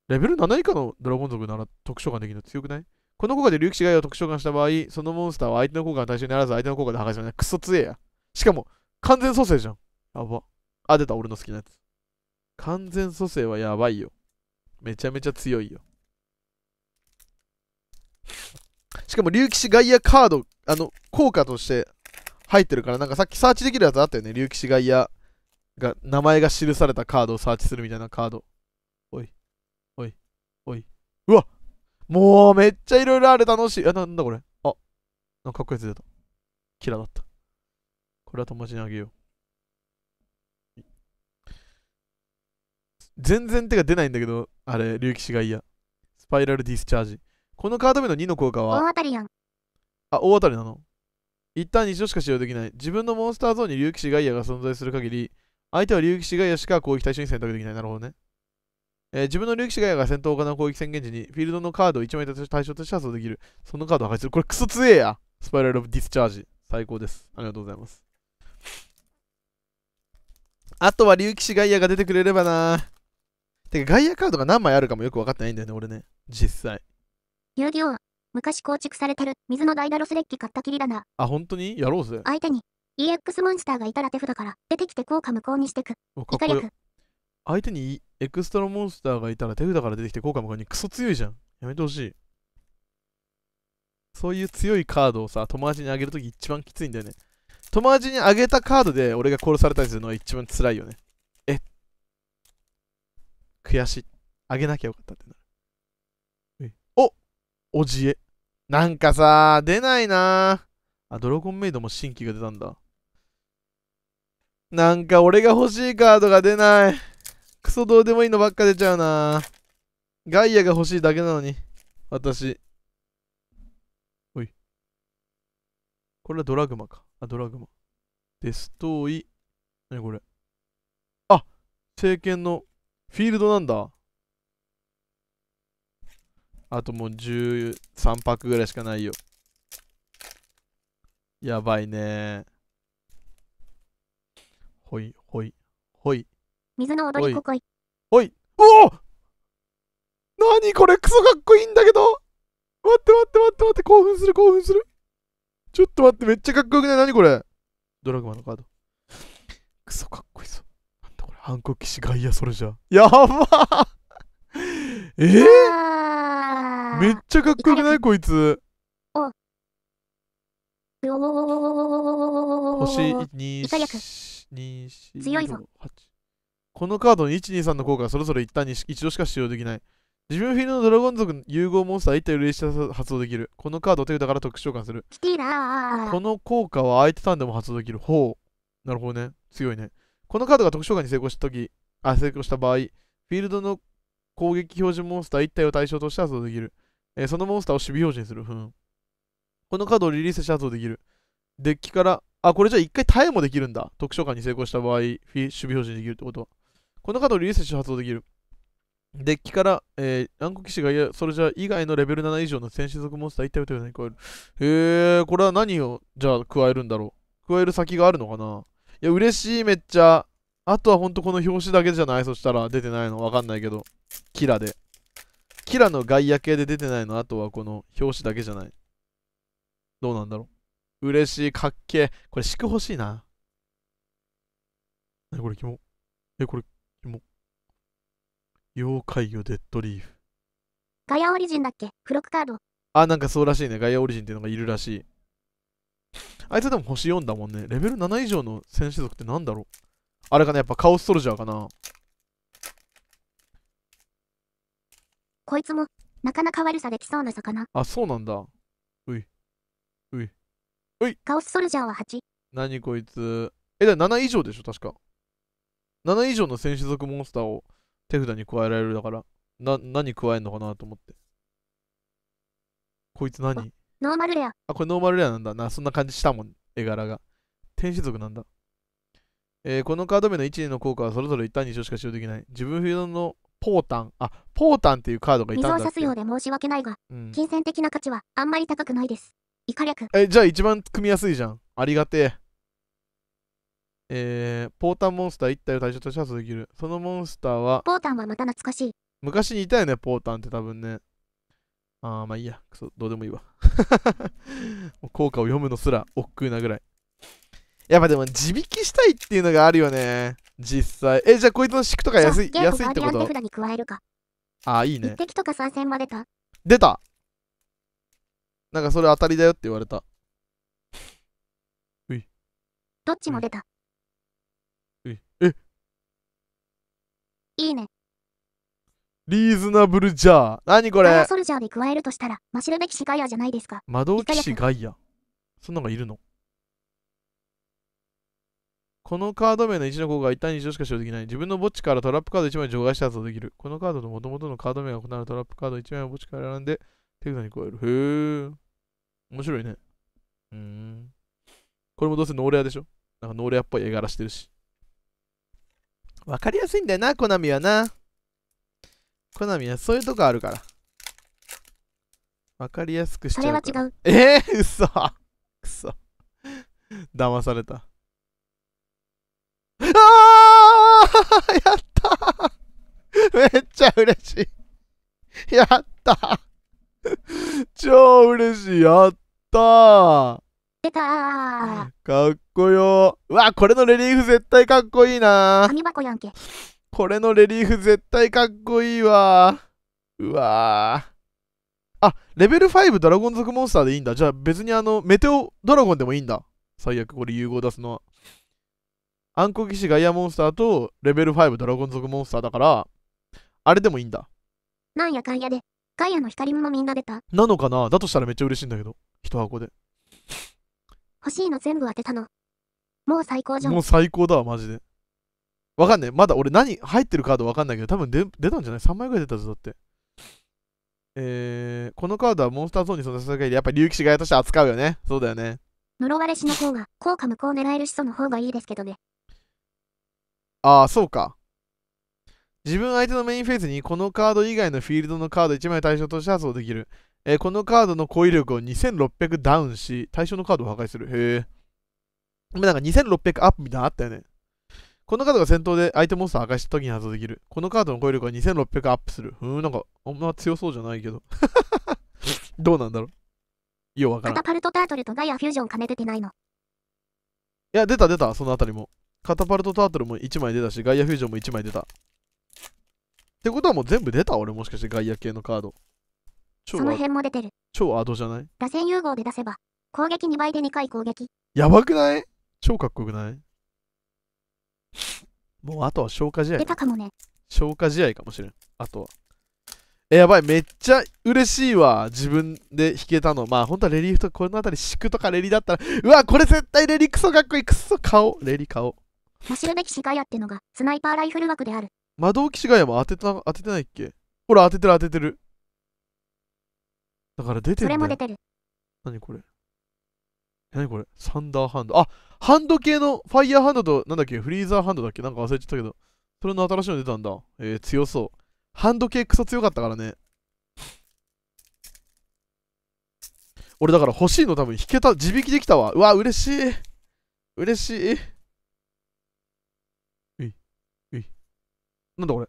レベル7以下のドラゴン族なら特殊召喚できるの強くないこの効果で竜騎士ガイを特殊召喚した場合、そのモンスターは相手の効果の対象にならず相手の効果で破壊されない。クソ強えや。しかも、完全蘇生じゃん。やば。あ、出た、俺の好きなやつ。完全蘇生はやばいよ。めちゃめちゃ強いよ。しかも竜騎士ガイアカード、あの、効果として入ってるから、なんかさっきサーチできるやつあったよね。竜騎士ガイアが、名前が記されたカードをサーチするみたいなカード。おい、おい、おい。うわもうめっちゃいろいろある楽しい。あ、なんだこれ。あ、なんかかっこいいやつ出た。キラだった。これは友達にあげよう。全然手が出ないんだけど、あれ、竜騎士が嫌。スパイラルディスチャージ。このカード目の2の効果は大当たりやん。あ、大当たりなの一旦2度しか使用できない。自分のモンスターゾーンに竜騎士ガイアが存在する限り、相手は竜騎士ガイアしか攻撃対象に選択できない。なるほどね。えー、自分の竜騎士ガイアが戦闘を行う攻撃宣言時に、フィールドのカードを1枚対象として発動できる。そのカードを破壊する。これクソ強えやスパイラル・オブ・ディスチャージ。最高です。ありがとうございます。あとは竜騎士ガイアが出てくれればなてか、ガイアカードが何枚あるかもよく分かってないんだよね、俺ね。実際。遊戯王。昔構築されてる水のダイダロスデッキ買ったきりだな。あ、本当にやろうぜ。相手に EX モンスターがいたら手札から出てきて効果無効にしてく。かっ相手にエクストラモンスターがいたら手札から出てきて効果無効にクソ強いじゃん。やめてほしい。そういう強いカードをさ、友達にあげるとき一番きついんだよね。友達にあげたカードで俺が殺されたりするのが一番辛いよね。え悔しい。あげなきゃよかったってな。おじえ。なんかさ、出ないなあ、ドラゴンメイドも新規が出たんだ。なんか俺が欲しいカードが出ない。クソどうでもいいのばっか出ちゃうなガイアが欲しいだけなのに、私。おい。これはドラグマか。あ、ドラグマ。デストーイ。何これ。あ、聖剣のフィールドなんだ。あともう13パックぐらいしかないよ。やばいねほい、ほい、ほい。水の踊りここい。ほい。おおなにこれクソかっこいいんだけど待って待って待って待って、興奮する興奮する。ちょっと待って、めっちゃかっこよくない何これドラグマのカード。クソかっこいいぞ。なんだこれ、反抗騎士ガイアそれじゃ。やばえー、めっちゃかっこよくないこいつ。星1 2このカードの123の効果はそれぞれ一旦に一度しか使用できない自分フィールドのドラゴン族融合モンスター1体をし射発動できるこのカードを手札から特殊召喚するこの効果は相手ターンでも発動できるほうなるほどね強いねこのカードが特殊召喚に成功した時あ成功した場合フィールドの攻撃標準モンスター1体を対象として発動できる。えー、そのモンスターを守備標準にする。ふん、このカードをリリースして発動できる。デッキから、あ、これじゃあ1回耐えもできるんだ。特殊喚に成功した場合、守備標準にできるってことは。このカードをリリースして発動できる。デッキから、えー、暗黒騎士がいや、それじゃ以外のレベル7以上の戦士族モンスター1体を取るに加える。へえー、これは何を、じゃあ加えるんだろう。加える先があるのかないや、嬉しい、めっちゃ。あとはほんとこの表紙だけじゃないそしたら出てないのわかんないけど。キラで。キラの外野系で出てないのあとはこの表紙だけじゃない。どうなんだろう。嬉しい、かっけえ。これ敷く欲しいな。なにこれ、キモ。え、これ、キモ。妖怪魚デッドリーフ。ガヤオリジンだっけ付録カード。あ、なんかそうらしいね。ガヤオリジンっていうのがいるらしい。あいつでも星4だもんね。レベル7以上の戦士族ってなんだろうあれかなやっぱカオスソルジャーかなこいつもなかなか悪さできそうな魚あそうなんだういういういカオスソルジャーは8何こいつえだ7以上でしょ確か7以上の選手族モンスターを手札に加えられるだからな何加えるのかなと思ってこいつ何ノーマルレアあこれノーマルレアなんだなそんな感じしたもん絵柄が天使族なんだえー、このカード名の1年の効果はそれぞれ1旦に1しか使用できない。自分フィードのポータン、あ、ポータンっていうカードがいたんだ水をすようで申し訳ないが、うん、金銭的な価値はあんまり高くないです。以下略。え、じゃあ一番組みやすいじゃん。ありがてえ。えー、ポータンモンスター1体を対象として発動できる。そのモンスターは、ポータンはまた懐かしい。昔にいたよね、ポータンって多分ね。あー、まあいいや。クソ、どうでもいいわ。[LAUGHS] 効果を読むのすら億劫なぐらい。やっぱでも自引きしたいっていうのがあるよね。実際。え、じゃあこいつの敷くとか安い、安いってことああ、いいね。1とか参戦までた。出たなんかそれ当たりだよって言われた。うい。どっちも出た。うい。えいいね。リーズナブルジャー。何これソルジャー加えるとしたら、マシルべきシガイアじゃないですか。ガイア。そんなのがいるのこのカード名の1の効果は1対に1度しか使用できない。自分の墓地からトラップカード1枚除外した発できる。このカードと元々のカード名が異なるトラップカード1枚を墓地から選んで手札に加える。へえ。面白いね。うん。これもどうせノーレアでしょなんかノーレアっぽい絵柄してるし。わかりやすいんだよな、コナミはな。コナミはそういうとこあるから。わかりやすくしちゃうから。それは違う。えー、嘘くそ。騙された。ああ [LAUGHS] やっためっちゃ嬉しい。やった超嬉しい。やった出たかっこよ。うわ、これのレリーフ絶対かっこいいな。紙箱やんけ。これのレリーフ絶対かっこいいわ。うわあ、レベル5ドラゴン族モンスターでいいんだ。じゃあ別にあの、メテオドラゴンでもいいんだ。最悪これ融合出すのは。暗黒騎士ガイアモンスターとレベル5ドラゴン族モンスターだから、あれでもいいんだ。なんやかんやで、ガイアの光もみんな出た。なのかなだとしたらめっちゃ嬉しいんだけど、一箱で。欲しいの全部当てたの。もう最高じゃん。もう最高だわ、マジで。わかんない。まだ俺何入ってるカードわかんないけど、多分出出たんじゃない ?3 枚ぐらい出たぞ、だって。えー、このカードはモンスターゾーンに存在する限り、やっぱり竜騎士ガイアとして扱うよね。そうだよね。呪われしの方が、効果無効狙える始祖の方がいいですけどね。ああ、そうか。自分相手のメインフェーズにこのカード以外のフィールドのカード1枚対象として発動できる。えー、このカードの攻撃力を2600ダウンし、対象のカードを破壊する。へえ。今なんか2600アップみたいなのあったよね。このカードが戦闘で相手モンスター破壊した時に発動できる。このカードの攻撃力は2600アップする。うーん、なんか、あんま強そうじゃないけど。[LAUGHS] どうなんだろう。ようわからん。カタパルトタートルとガイアフュージョン出てないの。いや、出た出た、そのあたりも。カタパルトタートルも1枚出たし、ガイアフュージョンも1枚出た。ってことはもう全部出た俺もしかしてガイア系のカード。超その辺も出てる。超アドじゃない打線融合で出せば、攻撃2倍で2回攻撃。やばくない超かっこよくないもうあとは消化試合。出たかもね。消化試合かもしれん。あとは。え、やばい。めっちゃ嬉しいわ。自分で弾けたの。まあ、本当はレリーフとこの辺り、シクとかレリだったら、うわ、これ絶対レリクソかっこいい。クソ顔。レリ顔。走るべき市ヶ谷ってのがスナイパーライフル枠である。窓置き市ヶ谷も当てた、当ててないっけほら、当ててる当ててる。だから出てるそれも出てる。何これ何これサンダーハンド。あ、ハンド系のファイヤーハンドと、なんだっけフリーザーハンドだっけなんか忘れちゃったけど。それの新しいの出たんだ。えー、強そう。ハンド系クソ強かったからね。俺だから欲しいの多分引けた、自引きできたわ。うわ、嬉しい。嬉しい。なんだこれ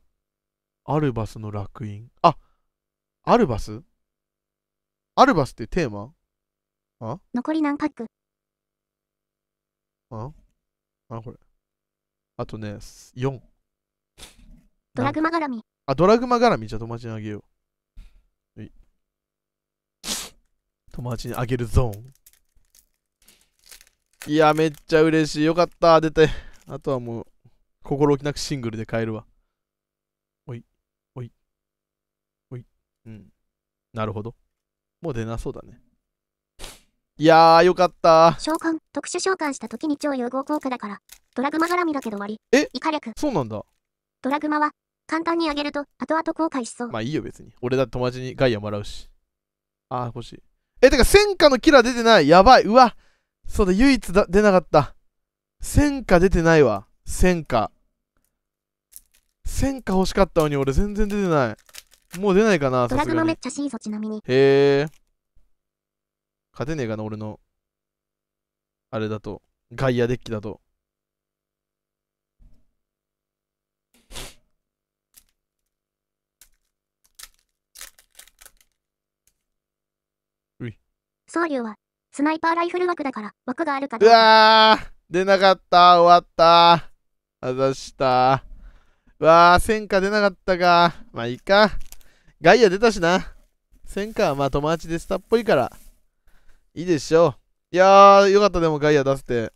アルバスの楽園。あアルバスアルバスってテーマあ残り何パックああこれ。あとね、4。ドラグマ絡み。あ、ドラグマ絡み。じゃあ友達にあげよう。友達にあげるゾーン。いや、めっちゃ嬉しい。よかった。出て。あとはもう、心置きなくシングルで帰るわ。うん。なるほど。もう出なそうだね。いやー、よかった召喚、特殊召喚した時に超融合効果だから、ドラグマ絡みだけど割り。えイカ略。そうなんだ。ドラグマは、簡単にあげると、後々後悔しそう。まあいいよ、別に。俺だって友達にガイアもらうし。あー、欲しい。え、てか、戦火のキラ出てない。やばい。うわ。そうだ、唯一だ出なかった。戦火出てないわ。戦火。戦火欲しかったのに、俺全然出てない。もう出ないかな、さすがに。めっちゃしいぞ、ちなみに。へえ。勝てねえかな、俺の。あれだと。ガイアデッキだと。うい。総流は、スナイパーライフル枠だから、枠があるかうわー出なかった、終わった。あざした。わあ、戦果出なかったか。まあいいか。ガイア出たしな。せんはまあ友達でスタっぽいから。いいでしょう。いやー、よかったでもガイア出せて。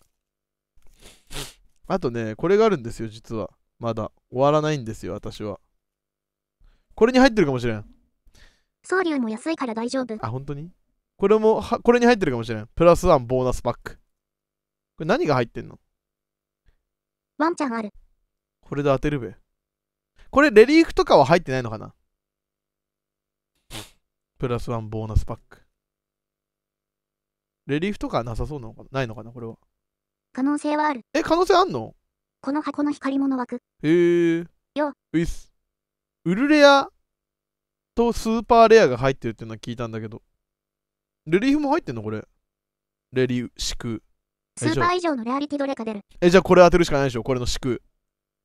あとね、これがあるんですよ、実は。まだ。終わらないんですよ、私は。これに入ってるかもしれん。送料も安いから大丈夫。あ、本当にこれもは、これに入ってるかもしれん。プラスワンボーナスパック。これ何が入ってんのワンちゃんある。これで当てるべ。これ、レリーフとかは入ってないのかなプラスワンボーナスパック。レリーフとかなさそうなのかないのかなこれは。可能性はある。え、可能性あんのこの箱の光物枠。へえー。よ。ウィス。ウルレアとスーパーレアが入ってるっていうのは聞いたんだけど。レリーフも入ってんのこれ。レリーフ、祝。スーパー以上のレアリティどれか出る。え、じゃあこれ当てるしかないでしょこれの祝。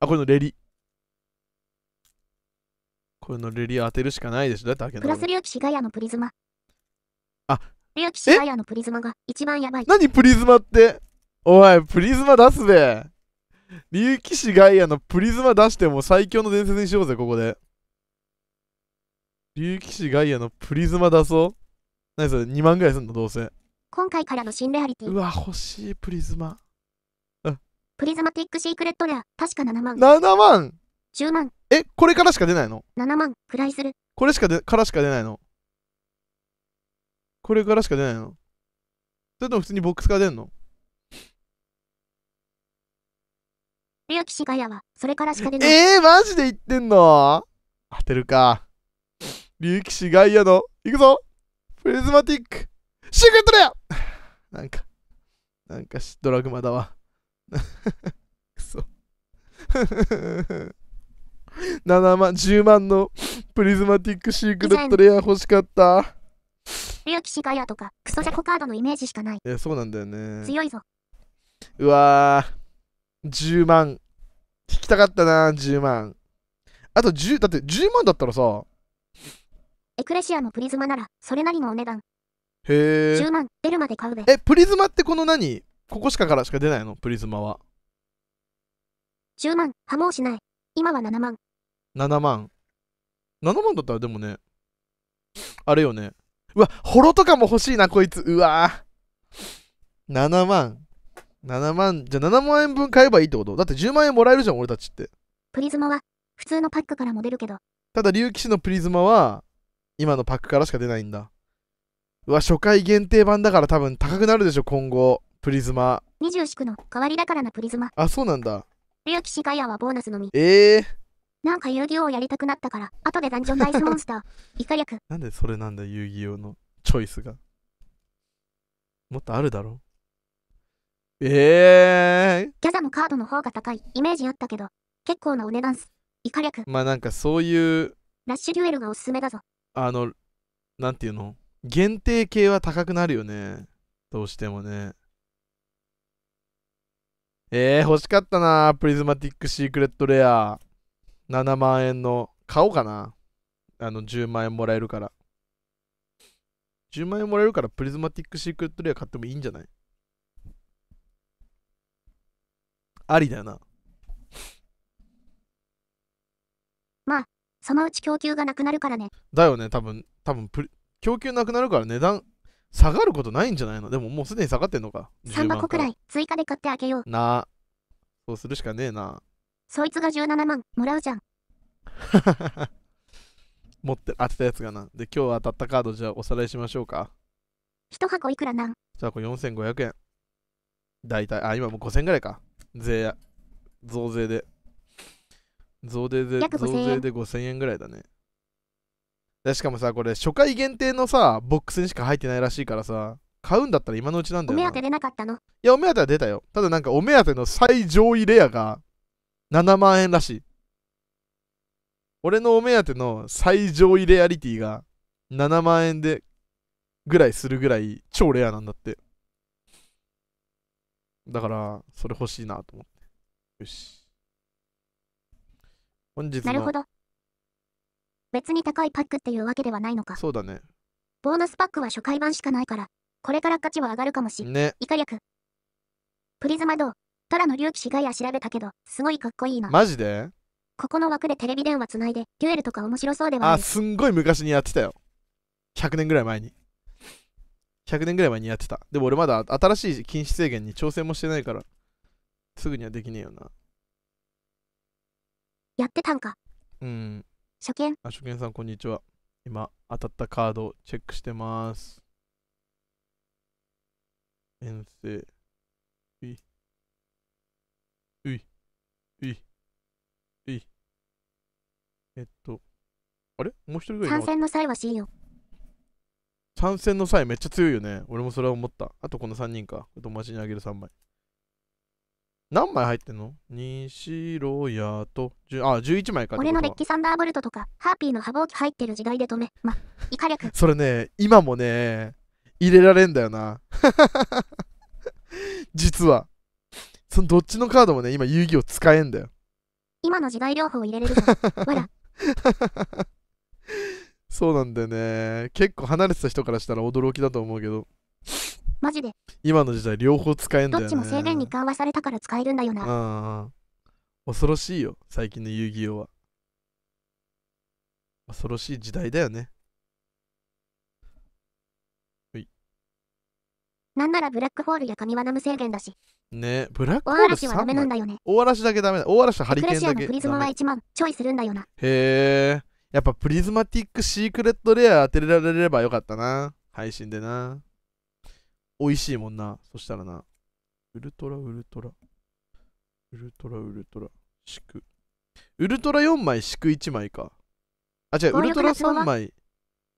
あ、これのレリ。これのレリア当てるしかないでしょ。だってけプラスシガヤのプリズマ。あ、ウキシガヤのプリズマが一番やばい。何プリズマっておい、プリズマ出すべ。竜騎士ガイアのプリズマ出しても最強の伝説にしようぜ、ここで。竜騎士ガイアのプリズマ出そう。何それ、2万ぐらいすんの、どうせ。今回からの新レアリティ。うわ、欲しい、プリズマ。プリズマティックシークレットレア、確か7万。7万 !10 万。え、これからしか出ないの ?7 万くらいする。これしかで、からしか出ないのこれからしか出ないのそれとも普通にボックスから出んのえー、マジで言ってんの当てるか。竜騎士ガイアの、いくぞプリズマティックシークレットレアなんか、なんかドラグマだわ。く [LAUGHS] そ。[LAUGHS] 7万、10万のプリズマティックシークレットレア欲しかった。レア騎士ヤとか、クソジャコカードのイメージしかない。いや、そうなんだよね。強いぞ。うわぁ、10万。引きたかったな、10万。あと10、だって10万だったらさ。エクレシアのプリズマなら、それなりのお値段。へえ。10万、出るまで買うべ。え、プリズマってこの何ここしかからしか出ないのプリズマは。10万、破毛しない。今は7万。7万。7万だったらでもね、あれよね。うわ、ホロとかも欲しいな、こいつ。うわ7万。7万。じゃあ7万円分買えばいいってことだって10万円もらえるじゃん、俺たちって。プリズマは普通のパックからも出るけど。ただ、竜騎士のプリズマは今のパックからしか出ないんだ。うわ、初回限定版だから多分高くなるでしょ、今後。プリズマ。20宿の代わりだからな、プリズマ。あ、そうなんだ。竜騎士ガイアはボーナスのみ。ええーなんか遊戯王やりたくなったから、後でダンジョンダイスモンスター、イカ略。なんでそれなんだ、遊戯王のチョイスが。もっとあるだろう。ええー、キャザのカードの方が高いイメージあったけど、結構なお値段す。イカ略。まあなんかそういう。ラッシュデュエルがおすすめだぞ。あの、なんていうの限定系は高くなるよね。どうしてもね。えー、欲しかったな、プリズマティックシークレットレア。7万円の買おうかな。あの、10万円もらえるから。10万円もらえるから、プリズマティックシークレットレア買ってもいいんじゃないありだよな。まあ、そのうち供給がなくなるからね。だよね、多分多分プ供給なくなるから値段下がることないんじゃないのでももうすでに下がってんのか。3箱くらい追加で買ってあげよう。なあ。そうするしかねえな。そいつが17万もらうじゃん。[LAUGHS] 持って当てたやつがな。で、今日当たったカードじゃあおさらいしましょうか。1箱いくらなんじゃあこれ4500円。だいたい、あ、今もう5000ぐらいか。税、や。増税で。増税で、増税で5000円ぐらいだね。でしかもさ、これ初回限定のさ、ボックスにしか入ってないらしいからさ、買うんだったら今のうちなんだよお目当て出なかったのいや、お目当ては出たよ。ただなんかお目当ての最上位レアが7万円らしい。俺のお目当ての最上位レアリティが7万円でぐらいするぐらい超レアなんだって。だから、それ欲しいなと思って。よし。本日の。なるほど。別に高いパックっていうわけではないのか。そうだね。ボーナスパックは初回版しかないから、これから価値は上がるかもしれない。ね。いか略。プリズマドうトラの竜騎士ガイア調べたけど、すごいかっこいいな。マジでここの枠でテレビ電話つないで、デュエルとか面白そうではああ、すんごい昔にやってたよ。100年ぐらい前に。100年ぐらい前にやってた。でも俺まだ新しい禁止制限に挑戦もしてないから、すぐにはできねえよな。やってたんか。うん。初見。あ、初見さん、こんにちは。今、当たったカードチェックしてます。遠征。えっと、あれもう一人ぐらい参戦の際は C よ。参戦の際めっちゃ強いよね。俺もそれは思った。あとこの3人か。友達にあげる3枚。何枚入ってんの西ロヤと、あ、11枚か。俺のデッキサンダーボルトとか、ハーピーの羽毛機入ってる時代で止め。ま、イカ略。[LAUGHS] それね、今もね、入れられんだよな。[LAUGHS] 実は。そのどっちのカードもね、今遊戯を使えんだよ。今の時代両方入れれるわら。[LAUGHS] そうなんだよね。結構離れてた人からしたら驚きだと思うけど。マジで今の時代両方使えんだよね。どっちも制限に緩和されたから使えるんだよな。恐ろしいよ、最近の遊戯王は。恐ろしい時代だよね。なんならブラックホールや神はナム制限だし。ねブラックホール大嵐はダメなんだよね。大嵐だけダメだ。大嵐はハリケーンだけ。シリだよな。へえ。やっぱプリズマティックシークレットレア当てられればよかったな。配信でな。美味しいもんな。そしたらな。ウルトラウルトラ。ウルトラウルトラ。敷く。ウルトラ4枚シく1枚か。あ、違う、ウルトラ3枚。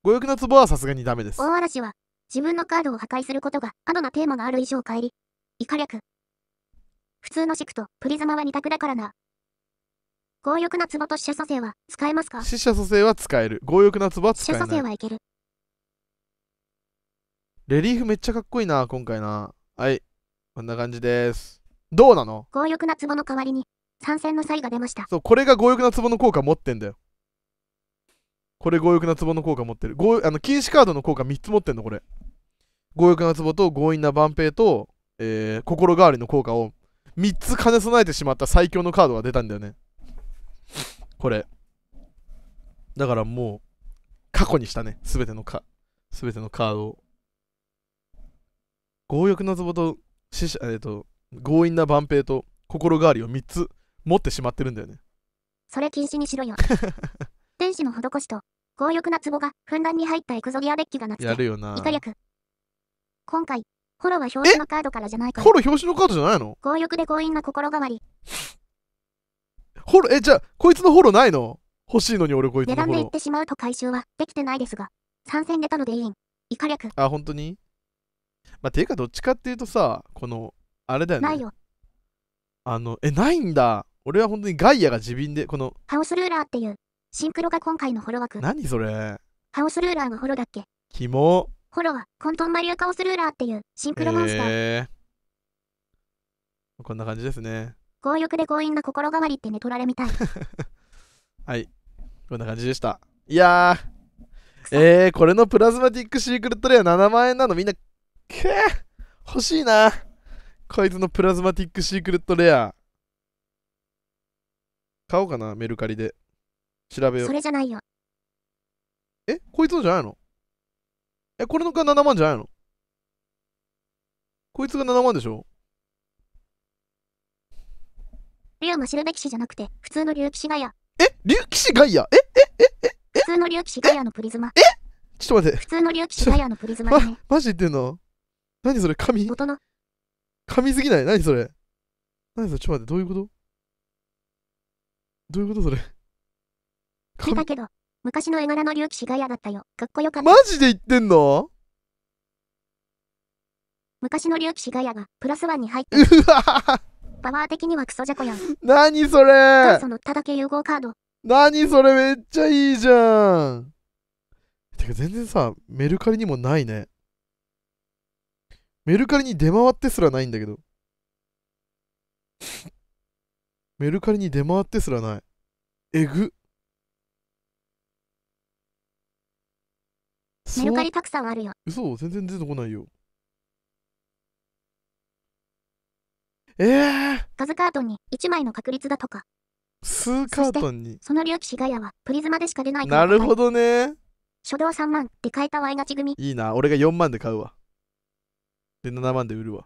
強欲な壺はさすがにダメです。大嵐は自分のカードを破壊することが過度なテーマがある以上帰り。以下略。普通のシクとプリズマは2択だからな。強欲な壺と死者蘇生は使えますか死者蘇生は使える。強欲な壺は使えな死者蘇生はいける。レリーフめっちゃかっこいいな、今回な。はい。こんな感じです。どうなの強欲な壺の代わりに参戦の際が出ました。そう、これが強欲な壺の効果持ってんだよ。これ強欲な壺の効果持ってる。あの禁止カードの効果3つ持ってんの、これ。強欲な壺と強引な万平と、えー、心変わりの効果を3つ兼ね備えてしまった最強のカードが出たんだよね。これ。だからもう、過去にしたね。すべてのか、すべてのカードを。強欲な壺と、死者、えー、と、強引な万平と心変わりを3つ持ってしまってるんだよね。それ禁止にしろよ。[LAUGHS] 天使の施しと、強欲な壺がふんだんに入ったエクゾディアデッキがなって、やるよな。イカ今回、ホロは表紙のカードからじゃないかホロ表紙のカードじゃないの強欲で強引な心変わり。ホロ、え、じゃあ、こいつのホロないの欲しいのに俺こいつのホロ。値段で言ってしまうと回収はできてないですが、参戦出たのでいいん。いか略。あ、本当にまあ、ていうかどっちかっていうとさ、この、あれだよね。ないよ。あの、え、ないんだ。俺は本当にガイアが自分で、この。ハオスルーラーっていう、シンクロが今回のホロ枠。何それハオスルーラーがホロだっけキモ。ホロは混沌マリアカオスルーラーっていうシンクロモンスター。えー、こんな感じですね。強欲で強引な心変わりってね、取られみたい。[LAUGHS] はい。こんな感じでした。いやー。えー、これのプラズマティックシークレットレア7万円なのみんな、くぅ欲しいな。こいつのプラズマティックシークレットレア。買おうかな、メルカリで。調べよう。それじゃないよ。えこいつのじゃないのえ、これの7万じゃないのこいつが7万でしょ竜マシルベ騎士じゃなくて、普通の竜騎士ガイア。え竜騎士ガイアえええええ普通の竜騎士ガイアのプリズマ。えちょっと待って。普通の竜騎士ガイアのプリズマね。ま、[LAUGHS] マジ言ってんの何それ神元の。神すぎない何それ何それちょっと待って、どういうことどういうことそれ神だけど、昔の絵柄の竜騎士が嫌だったよ。かっこよかった。マジで言ってんの昔の竜騎士ガヤがプラスワンに入ってうわパワー的にはクソじゃこやん。何それそのただけ融合カード。なそれめっちゃいいじゃん。てか全然さ、メルカリにもないね。メルカリに出回ってすらないんだけど。メルカリに出回ってすらない。えぐ。メルカリたくさんあるよ。嘘全然出てこないよ。ええー、数カートンに1枚の確率だとか。数カートンにその粒子ガヤはプリズマでしか出ないなるほどね。初動3万で買えたワイガチ組。いいな、俺が4万で買うわ。で、7万で売るわ。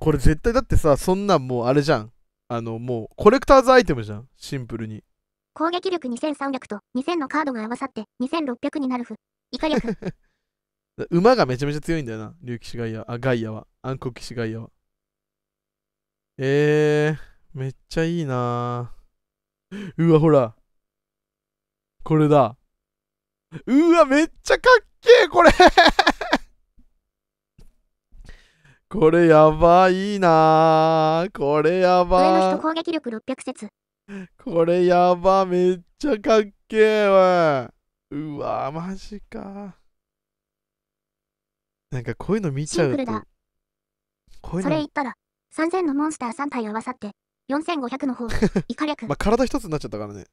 これ絶対だってさ、そんなんもうあれじゃん。あの、もうコレクターズアイテムじゃん。シンプルに。攻撃力2300と2000のカードが合わさって2600になるふ。以下 [LAUGHS] 馬がめちゃめちゃ強いんだよな、竜騎士ガイア、あ、ガイアは、暗黒騎士ガイアは。えー、めっちゃいいなうわ、ほら。これだ。うわ、めっちゃかっけえ、これ [LAUGHS] これやばいなこれやばい。上の人攻撃力600節、[LAUGHS] これやば、めっちゃかっけえわ。うわ、マジか。なんかこういうの見ちゃうと。こういうのそれ言ったら、3000のモンスター3体合わさって、4500の方、イカ略。まあ体一つになっちゃったからね。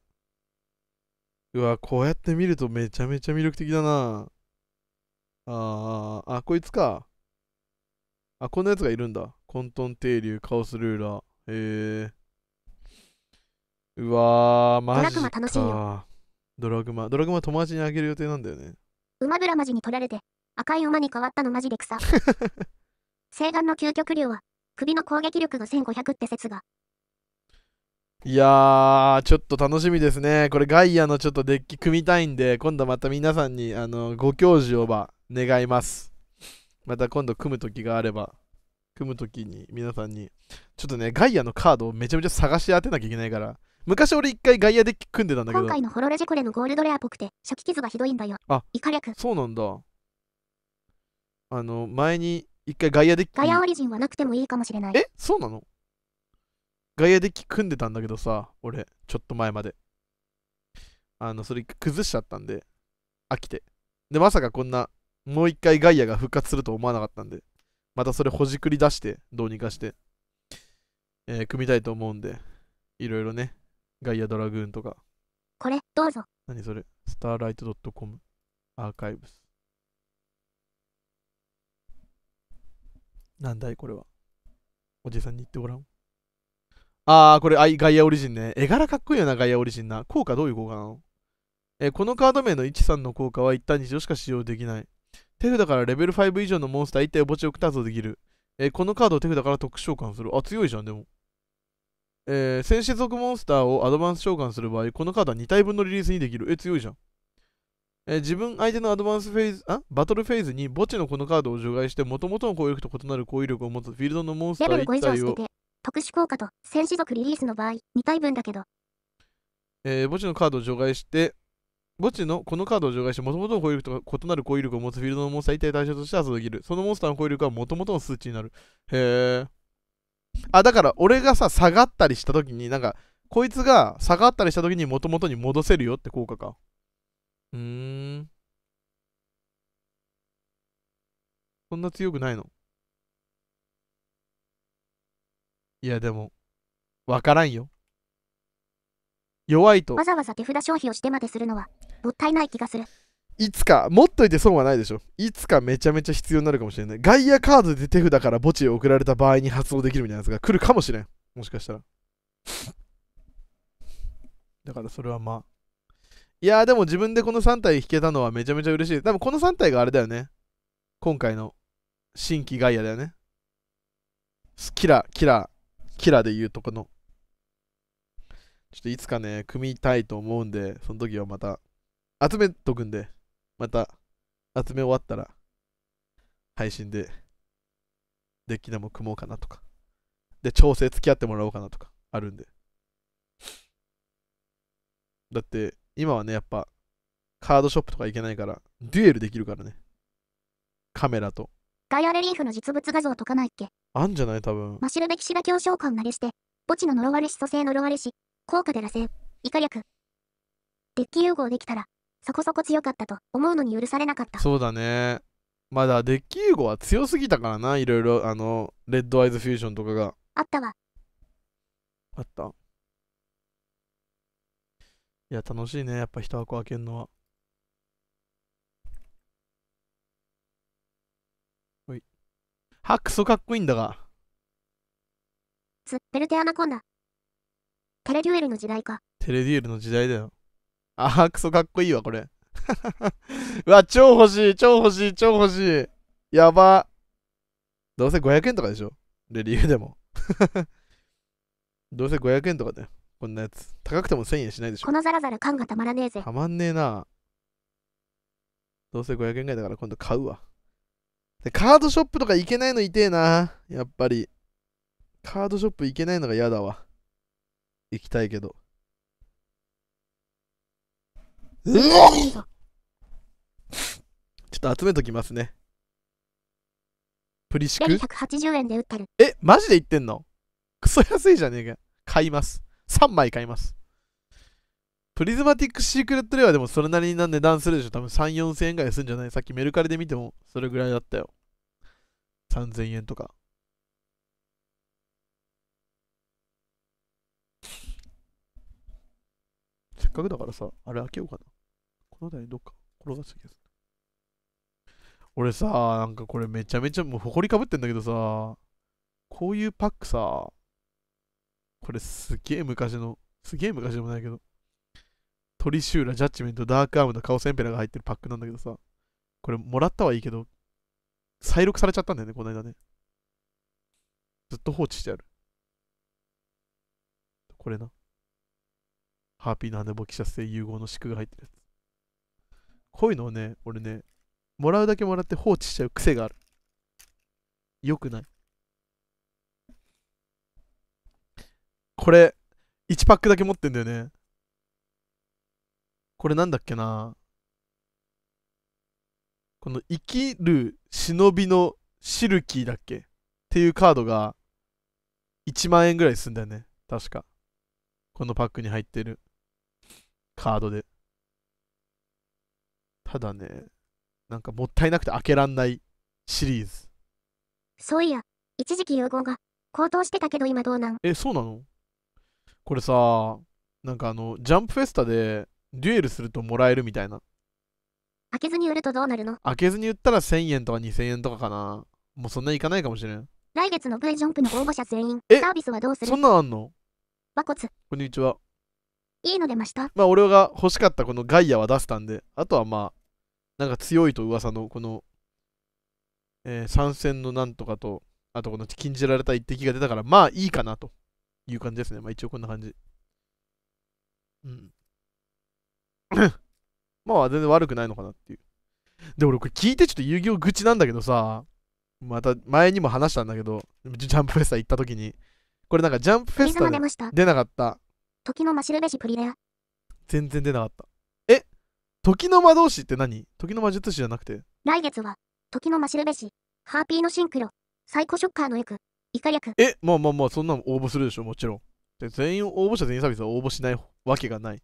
うわ、こうやって見るとめちゃめちゃ魅力的だな。あああ、こいつか。あ、こんなやつがいるんだ。混沌停流、カオスルーラー。へえうわー、マジか。ドラグマ楽しいよ。ドラグマ。ドラグマ友達にあげる予定なんだよね。馬ブラマジに取られて、赤い馬に変わったのマジで草。西 [LAUGHS] 岸の究極竜は、首の攻撃力が1500って説が。いやー、ちょっと楽しみですね。これガイアのちょっとデッキ組みたいんで、今度また皆さんにあのご教授をば願います。また今度組む時があれば、組む時に皆さんに、ちょっとね、ガイアのカードをめちゃめちゃ探し当てなきゃいけないから、昔俺一回外野デッキ組んでたんだけど今回のホロレジコレのゴールドレアっぽくて初期傷がひどいんだよあイカ略そうなんだあの前に一回外野デッキガイアオリジンはなくてもいいかもしれないえそうなのガイアデッキ組んでたんだけどさ俺ちょっと前まであのそれ崩しちゃったんで飽きてでまさかこんなもう一回ガイアが復活すると思わなかったんでまたそれほじくり出してどうにかして、えー、組みたいと思うんでいろいろねガイアドラグーンとか。これ、どうぞ。何それスターライト .com アーカイブス。なんだいこれは。おじさんに言ってごらん。あー、これ、あい、ガイアオリジンね。絵柄かっこいいよな、ガイアオリジンな。効果どういう効果なのえこのカード名の13の効果は1旦2乗しか使用できない。手札からレベル5以上のモンスター1体を墓地を置くたーできる。えこのカードを手札から特殊召喚する。あ、強いじゃん、でも。えー、戦士族モンスターをアドバンス召喚する場合、このカードは2体分のリリースにできる。え、強いじゃん。えー、自分相手のアドバンスフェーズ、あバトルフェーズに墓地のこのカードを除外して、元々の攻撃と異なる攻撃力を持つフィールドのモンスター1体を。特殊効果と戦士族リリースの場合、2体分だけど。えー、墓地のカードを除外して、墓地のこのカードを除外して、元々の攻撃力と異なる攻撃力を持つフィールドのモンスター1体対象として遊びできる。そのモンスターの攻撃力はもとの数値になる。へえ。あ、だから俺がさ、下がったりした時に、なんか、こいつが下がったりした時に元々に戻せるよって効果か。うーん。そんな強くないのいや、でも、わからんよ。弱いと。わざわざ手札消費をしてまでするのは、もったいない気がする。いつか、持っといて損はないでしょ。いつかめちゃめちゃ必要になるかもしれない。ガイアカードで手札から墓地へ送られた場合に発動できるみたいなやつが来るかもしれん。もしかしたら。だからそれはまあ。いやーでも自分でこの3体引けたのはめちゃめちゃ嬉しい。多分この3体があれだよね。今回の新規ガイアだよね。キラ、キラ、キラで言うとこの。ちょっといつかね、組みたいと思うんで、その時はまた集めとくんで。また集め終わったら配信でデッキでも組もうかなとか。で、調整付き合ってもらおうかなとかあるんで。だって今はね、やっぱカードショップとか行けないから、デュエルできるからね。カメラと。ガイアレリーフの実物画像とかないっけあんじゃない多分。マシルベキシラ教召喚なれして、墓地の呪われし蘇生呪われし、効果で螺旋、イカ略。デッキ融合できたら、そこそこ強かったと思うのに許されなかったそうだねまだデッキ融合は強すぎたからないろいろあのレッドアイズフュージョンとかがあったわあったいや楽しいねやっぱ一箱開けるのはほいはクソかっこいいんだがつベルテアナコンダテレデュエルの時代かテレデュエルの時代だよあー、クソかっこいいわ、これ。[LAUGHS] うわ、超欲しい、超欲しい、超欲しい。やば。どうせ500円とかでしょレリーでも。[LAUGHS] どうせ500円とかだよ。こんなやつ。高くても1000円しないでしょ。このザラザラ感がたまらねえぜ。たまんねえな。どうせ500円ぐらいだから今度買うわ。で、カードショップとか行けないの痛えな。やっぱり。カードショップ行けないのが嫌だわ。行きたいけど。うちょっと集めときますね。プリシク。180円で売ってる。え、マジで言ってんのクソ安いじゃねえか。買います。3枚買います。プリズマティックシークレットレアでもそれなりにな値段するでしょ。多分3、4000円ぐらいするんじゃないさっきメルカリで見てもそれぐらいだったよ。3000円とか。せっかくだからさ、あれ開けようかな。うだにどっか転がした気がする。俺さ、なんかこれめちゃめちゃもう埃かぶってんだけどさ、こういうパックさ、これすげえ昔の、すげえ昔でもないけど、トリシューラ、ジャッジメント、ダークアームのカオンペラが入ってるパックなんだけどさ、これもらったはいいけど、再録されちゃったんだよね、この間ね。ずっと放置してある。これな。ハーピーの羽ボキ射性融合の四が入ってるやつ。こういうのをね、俺ね、もらうだけもらって放置しちゃう癖がある。よくない。これ、1パックだけ持ってんだよね。これなんだっけなこの生きる忍びのシルキーだっけっていうカードが1万円ぐらいすんだよね。確か。このパックに入ってるカードで。ただね、なんかもったいなくて開けらんないシリーズ。そういや、一時期融合が高騰してたけど今どうなんえ、そうなのこれさ、なんかあの、ジャンプフェスタでデュエルするともらえるみたいな。開けずに売るとどうなるの開けずに売ったら1000円とか2000円とかかな。もうそんないかないかもしれん。来月の V ジャンプの応募者全員、サービスはどうするそんなんあんの和骨。こんにちは。いいの出ました。まあ俺が欲しかったこのガイアは出したんで、あとはまあなんか強いと噂のこの、えー、参戦のなんとかと、あとこの禁じられた一滴が出たから、まあいいかなという感じですね。まあ一応こんな感じ。うん。[COUGHS] まあ全然悪くないのかなっていう。で、俺これ聞いてちょっと遊戯王愚痴なんだけどさ、また前にも話したんだけど、ジャンプフェスタ行った時に、これなんかジャンプフェスタ出なかった。時のマシルベジプリレア。全然出なかった。時の魔導士って何時の魔術師じゃなくて来月は、時の魔しるハーピーのシンクロ、サイコショッカーの役、イカ略。え、まあまあまあ、そんなの応募するでしょ、もちろん。で全員、応募者全員サービスは応募しないわけがない。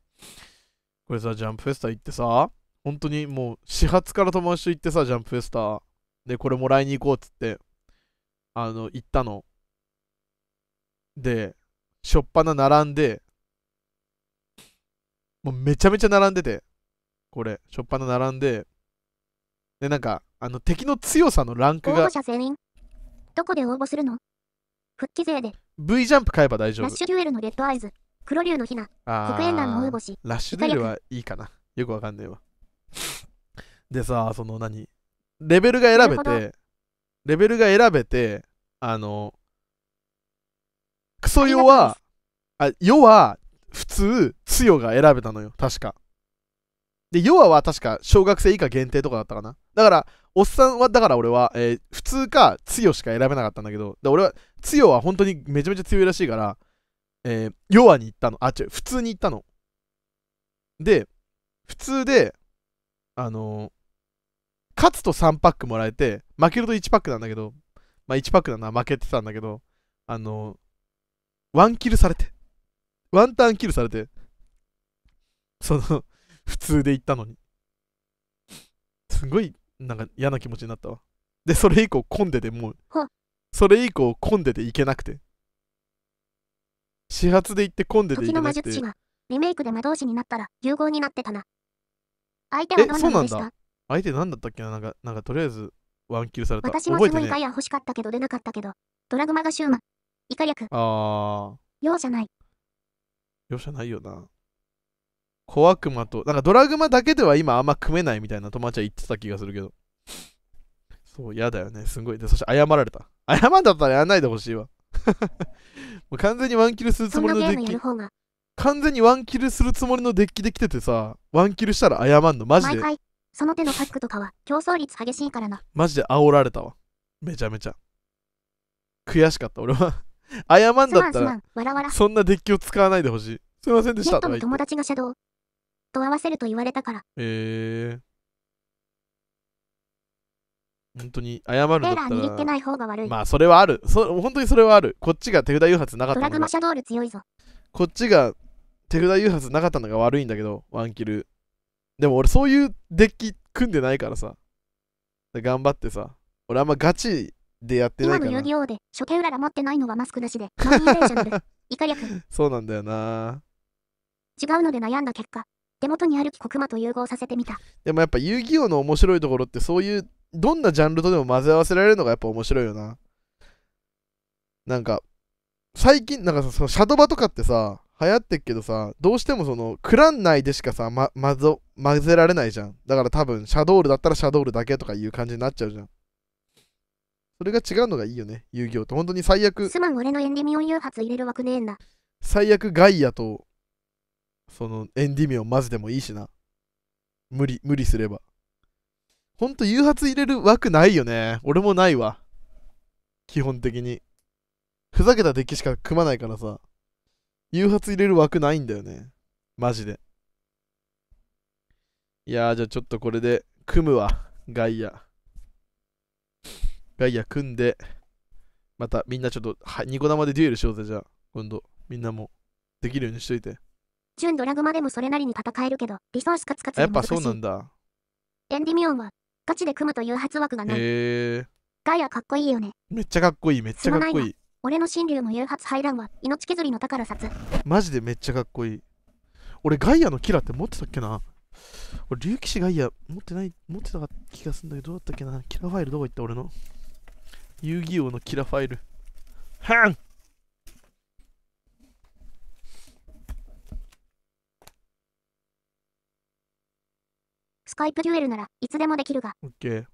これさ、ジャンプフェスタ行ってさ、本当にもう、始発から友達と行ってさ、ジャンプフェスタ。で、これもらいに行こうっつって、あの、行ったの。で、しょっぱな並んで、もうめちゃめちゃ並んでて、れ、しょっぱな並んで、で、なんか、あの、敵の強さのランクが。応募者全員。どこで応募するの復帰勢で。V ジャンプ買えば大丈夫。ラッシュデュエルのレッドアイズ。黒竜のひな。黒炎弾のウーボシ。ラッシュデュエルはいいかな。よくわかんねえわ。でさ、その何レベルが選べて、レベルが選べて、あの、クソ用は、あ、世は、普通、強が選べたのよ、確か。で、ヨアは確か小学生以下限定とかだったかな。だから、おっさんは、だから俺は、えー、普通か、つよしか選べなかったんだけど、で俺は、つよは本当にめちゃめちゃ強いらしいから、えー、ヨアに行ったの。あ、違う、普通に行ったの。で、普通で、あのー、勝つと3パックもらえて、負けると1パックなんだけど、まあ1パックだな、負けてたんだけど、あのー、ワンキルされて、ワンターンキルされて、その普通で行ったのに。すごい、なんか嫌な気持ちになったわ。で、それ以降混んでてもう、それ以降混んでて行けなくて。始発で行って混んでて行けなくて。時の魔術師がリメイクで魔導士になったら融合になってたな。相手はどんなのでした相手何だったっけななんか、なんかとりあえずワンキルされた。私もすごいガア欲しかったけど出なかったけど、ドラグマがシューマ、イカ略。ああ。容赦ない。容赦ないよな。小悪魔と、なんかドラグマだけでは今あんま組めないみたいな友達は言ってた気がするけど。そう、嫌だよね。すごい。で、そして謝られた。[LAUGHS] 謝んだったらやらないでほしいわ。[LAUGHS] もう完全にワンキルするつもりのデッキ。完全にワンキルするつもりのデッキできててさ、ワンキルしたら謝んの、マジで。その手のパックとかは競争率激しいからな。マジで煽られたわ。めちゃめちゃ。悔しかった、俺は。[LAUGHS] 謝んだったら、そんなデッキを使わないでほしい。すいませんでした。ネットの友達がシャドウ、と合わせると言われたから。えー。本当に謝るんだラー握ってない方が悪い。まあ、それはある。そ本当にそれはある。こっちが手札誘発なかったドラグマシャドール強いぞ。こっちが手札誘発なかったのが悪いんだけど、ワンキル。でも俺そういうデッキ組んでないからさ。頑張ってさ。俺あんまガチでやってないから。今の遊戯王で初手裏ら持ってないのはマスクなしで、マニーレーションで、イカ略。そうなんだよな。違うので悩んだ結果、手元にある木熊と融合させてみたでもやっぱ遊戯王の面白いところってそういうどんなジャンルとでも混ぜ合わせられるのがやっぱ面白いよななんか最近なんかさそのシャドバとかってさ流行ってっけどさどうしてもそのクラン内でしかさ、ま、混ぜられないじゃんだから多分シャドールだったらシャドールだけとかいう感じになっちゃうじゃんそれが違うのがいいよね遊戯王って本当に最悪すまん俺のエンデミオン誘発入れる枠ねえんだ最悪ガイアとそのエンディミオンマジでもいいしな無理無理すればほんと誘発入れる枠ないよね俺もないわ基本的にふざけたデッキしか組まないからさ誘発入れる枠ないんだよねマジでいやーじゃあちょっとこれで組むわガイアガイア組んでまたみんなちょっとはニコ生でデュエルしようぜじゃあ今度みんなもできるようにしといて純ドラグマでもそれなりに戦えるけど、リソースカツカツやっぱそうなんだ。エンディミオンは、ガチで組むという発枠がない。へガイアかっこいいよね。めっちゃかっこいい、めっちゃかっこいい。俺の神竜も誘発排卵は命削りの宝札。マジでめっちゃかっこいい。俺ガイアのキラって持ってたっけな俺竜騎士ガイア持ってない、持ってた気がするんだけど、どうだったっけなキラファイルどこ行った俺の。遊戯王のキラファイル。はんスカイプデュエルならいつでもできるが。オッケー。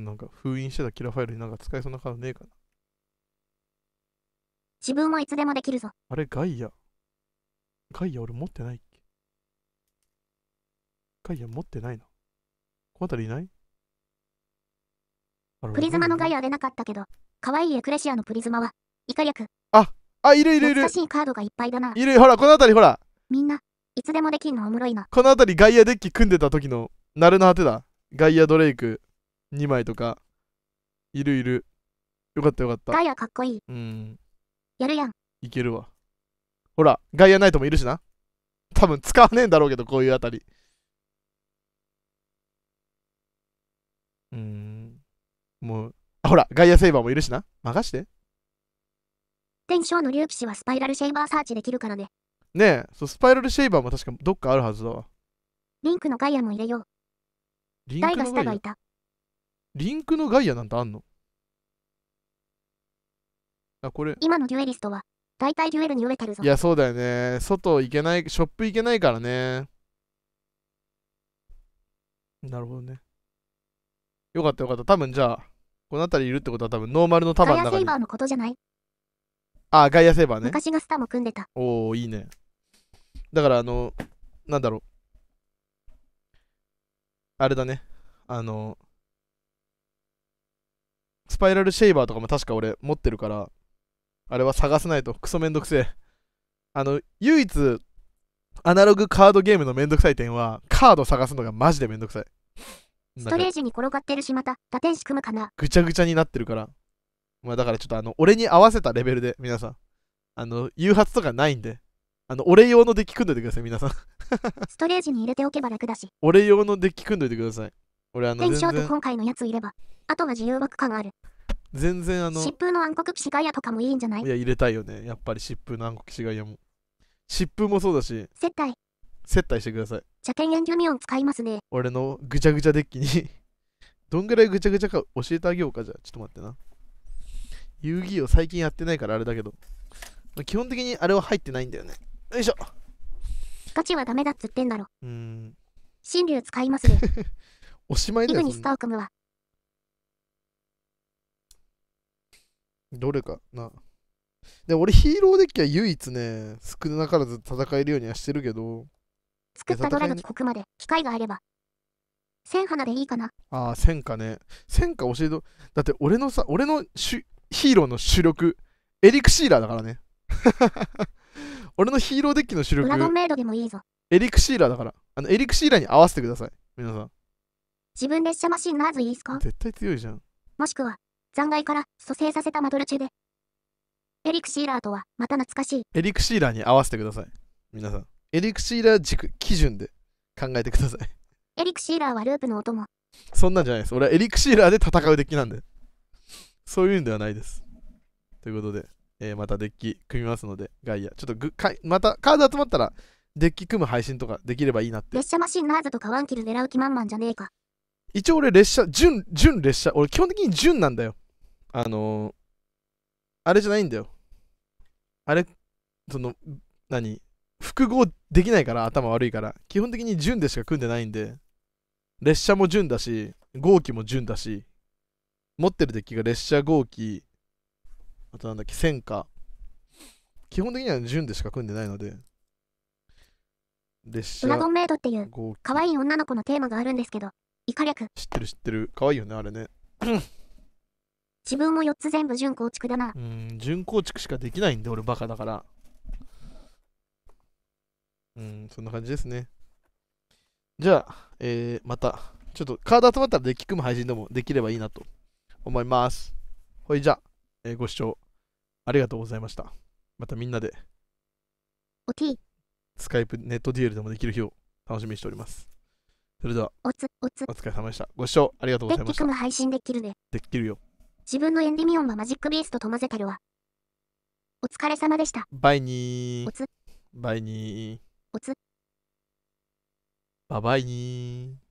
なんか封印してたキラファイルになんか使えそうなカーねえかな。自分はいつでもできるぞ。あれ、ガイア。ガイア俺持ってないっけガイア持ってないな。この辺りいないプリズマのガイアでなかったけど、可愛いエクレシアのプリズマは、イカ略。あ、あ、いるいるいる。懐かしいカードがいっぱいだな。いる、ほら、この辺りほら。みんな、いつでもできんのおもろいな。この辺りガイアデッキ組んでた時の、ナルの果てだ。ガイアドレイク2枚とか。いるいる。よかったよかった。ガイアかっこいい。うん。やるやん。いけるわ。ほら、ガイアナイトもいるしな。多分使わねえんだろうけど、こういうあたり。うん。もう、あ、ほら、ガイアセイバーもいるしな。任して。天章の竜騎士はスパイラルシェイバーサーチできるからね。ねえ、そう、スパイラルシェイバーも確かどっかあるはずだわ。リンクのガイアも入れよう。リンクのガイアがいた。リンクのガイアなんてあんのあ、これ。今のデュエリストは、大体デュエルに飢えてるぞ。いや、そうだよね。外行けない、ショップ行けないからね。なるほどね。よかったよかった。多分じゃあ、この辺りいるってことは多分ノーマルの束の中に。ガイアセイバーのことじゃないああ、ガイアセーバーね。昔がスターも組んでた。おお、いいね。だからあの、なんだろう。あれだね。あの、スパイラルシェイバーとかも確か俺持ってるから、あれは探さないとクソめんどくせえ。あの、唯一、アナログカードゲームのめんどくさい点は、カード探すのがマジでめんどくさい。ストレージに転がってるしまた、打点仕組むかな。ぐちゃぐちゃになってるから。まあだからちょっとあの、俺に合わせたレベルで、皆さん。あの、誘発とかないんで。あの、俺用のデッキ組んどいてください、皆さん。ストレージに入れておけば楽だし。俺用のデッキ組んどいてください。俺あの、全然。今回のやついれば、あとは自由枠感ある。全然あの。疾風の暗黒騎士ガイアとかもいいんじゃないいや、入れたいよね。やっぱり疾風の暗黒騎士ガイアも。疾風もそうだし。接待。接待してください。茶剣エンデュミオン使いますね。俺のぐちゃぐちゃデッキに [LAUGHS] どんぐらいぐちゃぐちゃか教えてあげようか、じゃあ。ちょっと待ってな。遊戯王最近やってないからあれだけど。基本的にあれは入ってないんだよね。よいしょガチはダメだっつってんだろうん神竜使いますで [LAUGHS] おしまいだよイグニスターを組むわどれかなで俺ヒーローデッキは唯一ね少なからず戦えるようにはしてるけど作ったドラが帰国まで機会があれば千花でいいかなああ千花ね千花教えとだって俺のさ俺のヒーローの主力エリクシーラーだからね俺のヒーローデッキの主力ドラゴンメイドでもいいぞエリクシーラーだからあのエリクシーラーに合わせてください皆さん自分列車マシンナーズいいすか絶対強いじゃんもしくは残骸から蘇生させたマドルチェでエリクシーラーとはまた懐かしいエリクシーラーに合わせてください皆さんエリクシーラー軸基準で考えてくださいエリクシーラーはループの音もそんなんじゃないです俺はエリクシーラーで戦うデッキなんでそういうんではないですということでえー、またデッキ組みますので、ガイア。ちょっとぐかまたカード集まったら、デッキ組む配信とかできればいいなって。列車マシンナーズとかワンキル狙う気満々じゃねえか。一応俺列車、準、準列車。俺基本的に準なんだよ。あのー、あれじゃないんだよ。あれ、その、何複合できないから、頭悪いから。基本的に準でしか組んでないんで、列車も準だし、号機も準だし、持ってるデッキが列車、号機、あとなんだっけ、戦果。基本的には純でしか組んでないので。列車。ラゴンメイドっていう、可愛い女の子のテーマがあるんですけど、イカ略。知ってる知ってる。可愛いよね、あれね。自分も4つ全部純構築だな。うん、純構築しかできないんで、俺バカだから。うん、そんな感じですね。じゃあ、えー、また、ちょっとカード集まったらデッキ組む配信でもできればいいなと思います。ほいじゃあ。えー、ご視聴ありがとうございました。またみんなで、おティスカイプネットデュエルでもできる日を楽しみにしております。それでは、おつ、おつ、お疲れ様でした。ご視聴ありがとうございました。デッ配信できるね。できるよ。自分のエンディミオンはマジックビーストと混ぜてるわ。お疲れ様でした。バイニー。おつ。バイニー。おつ。ババイニー。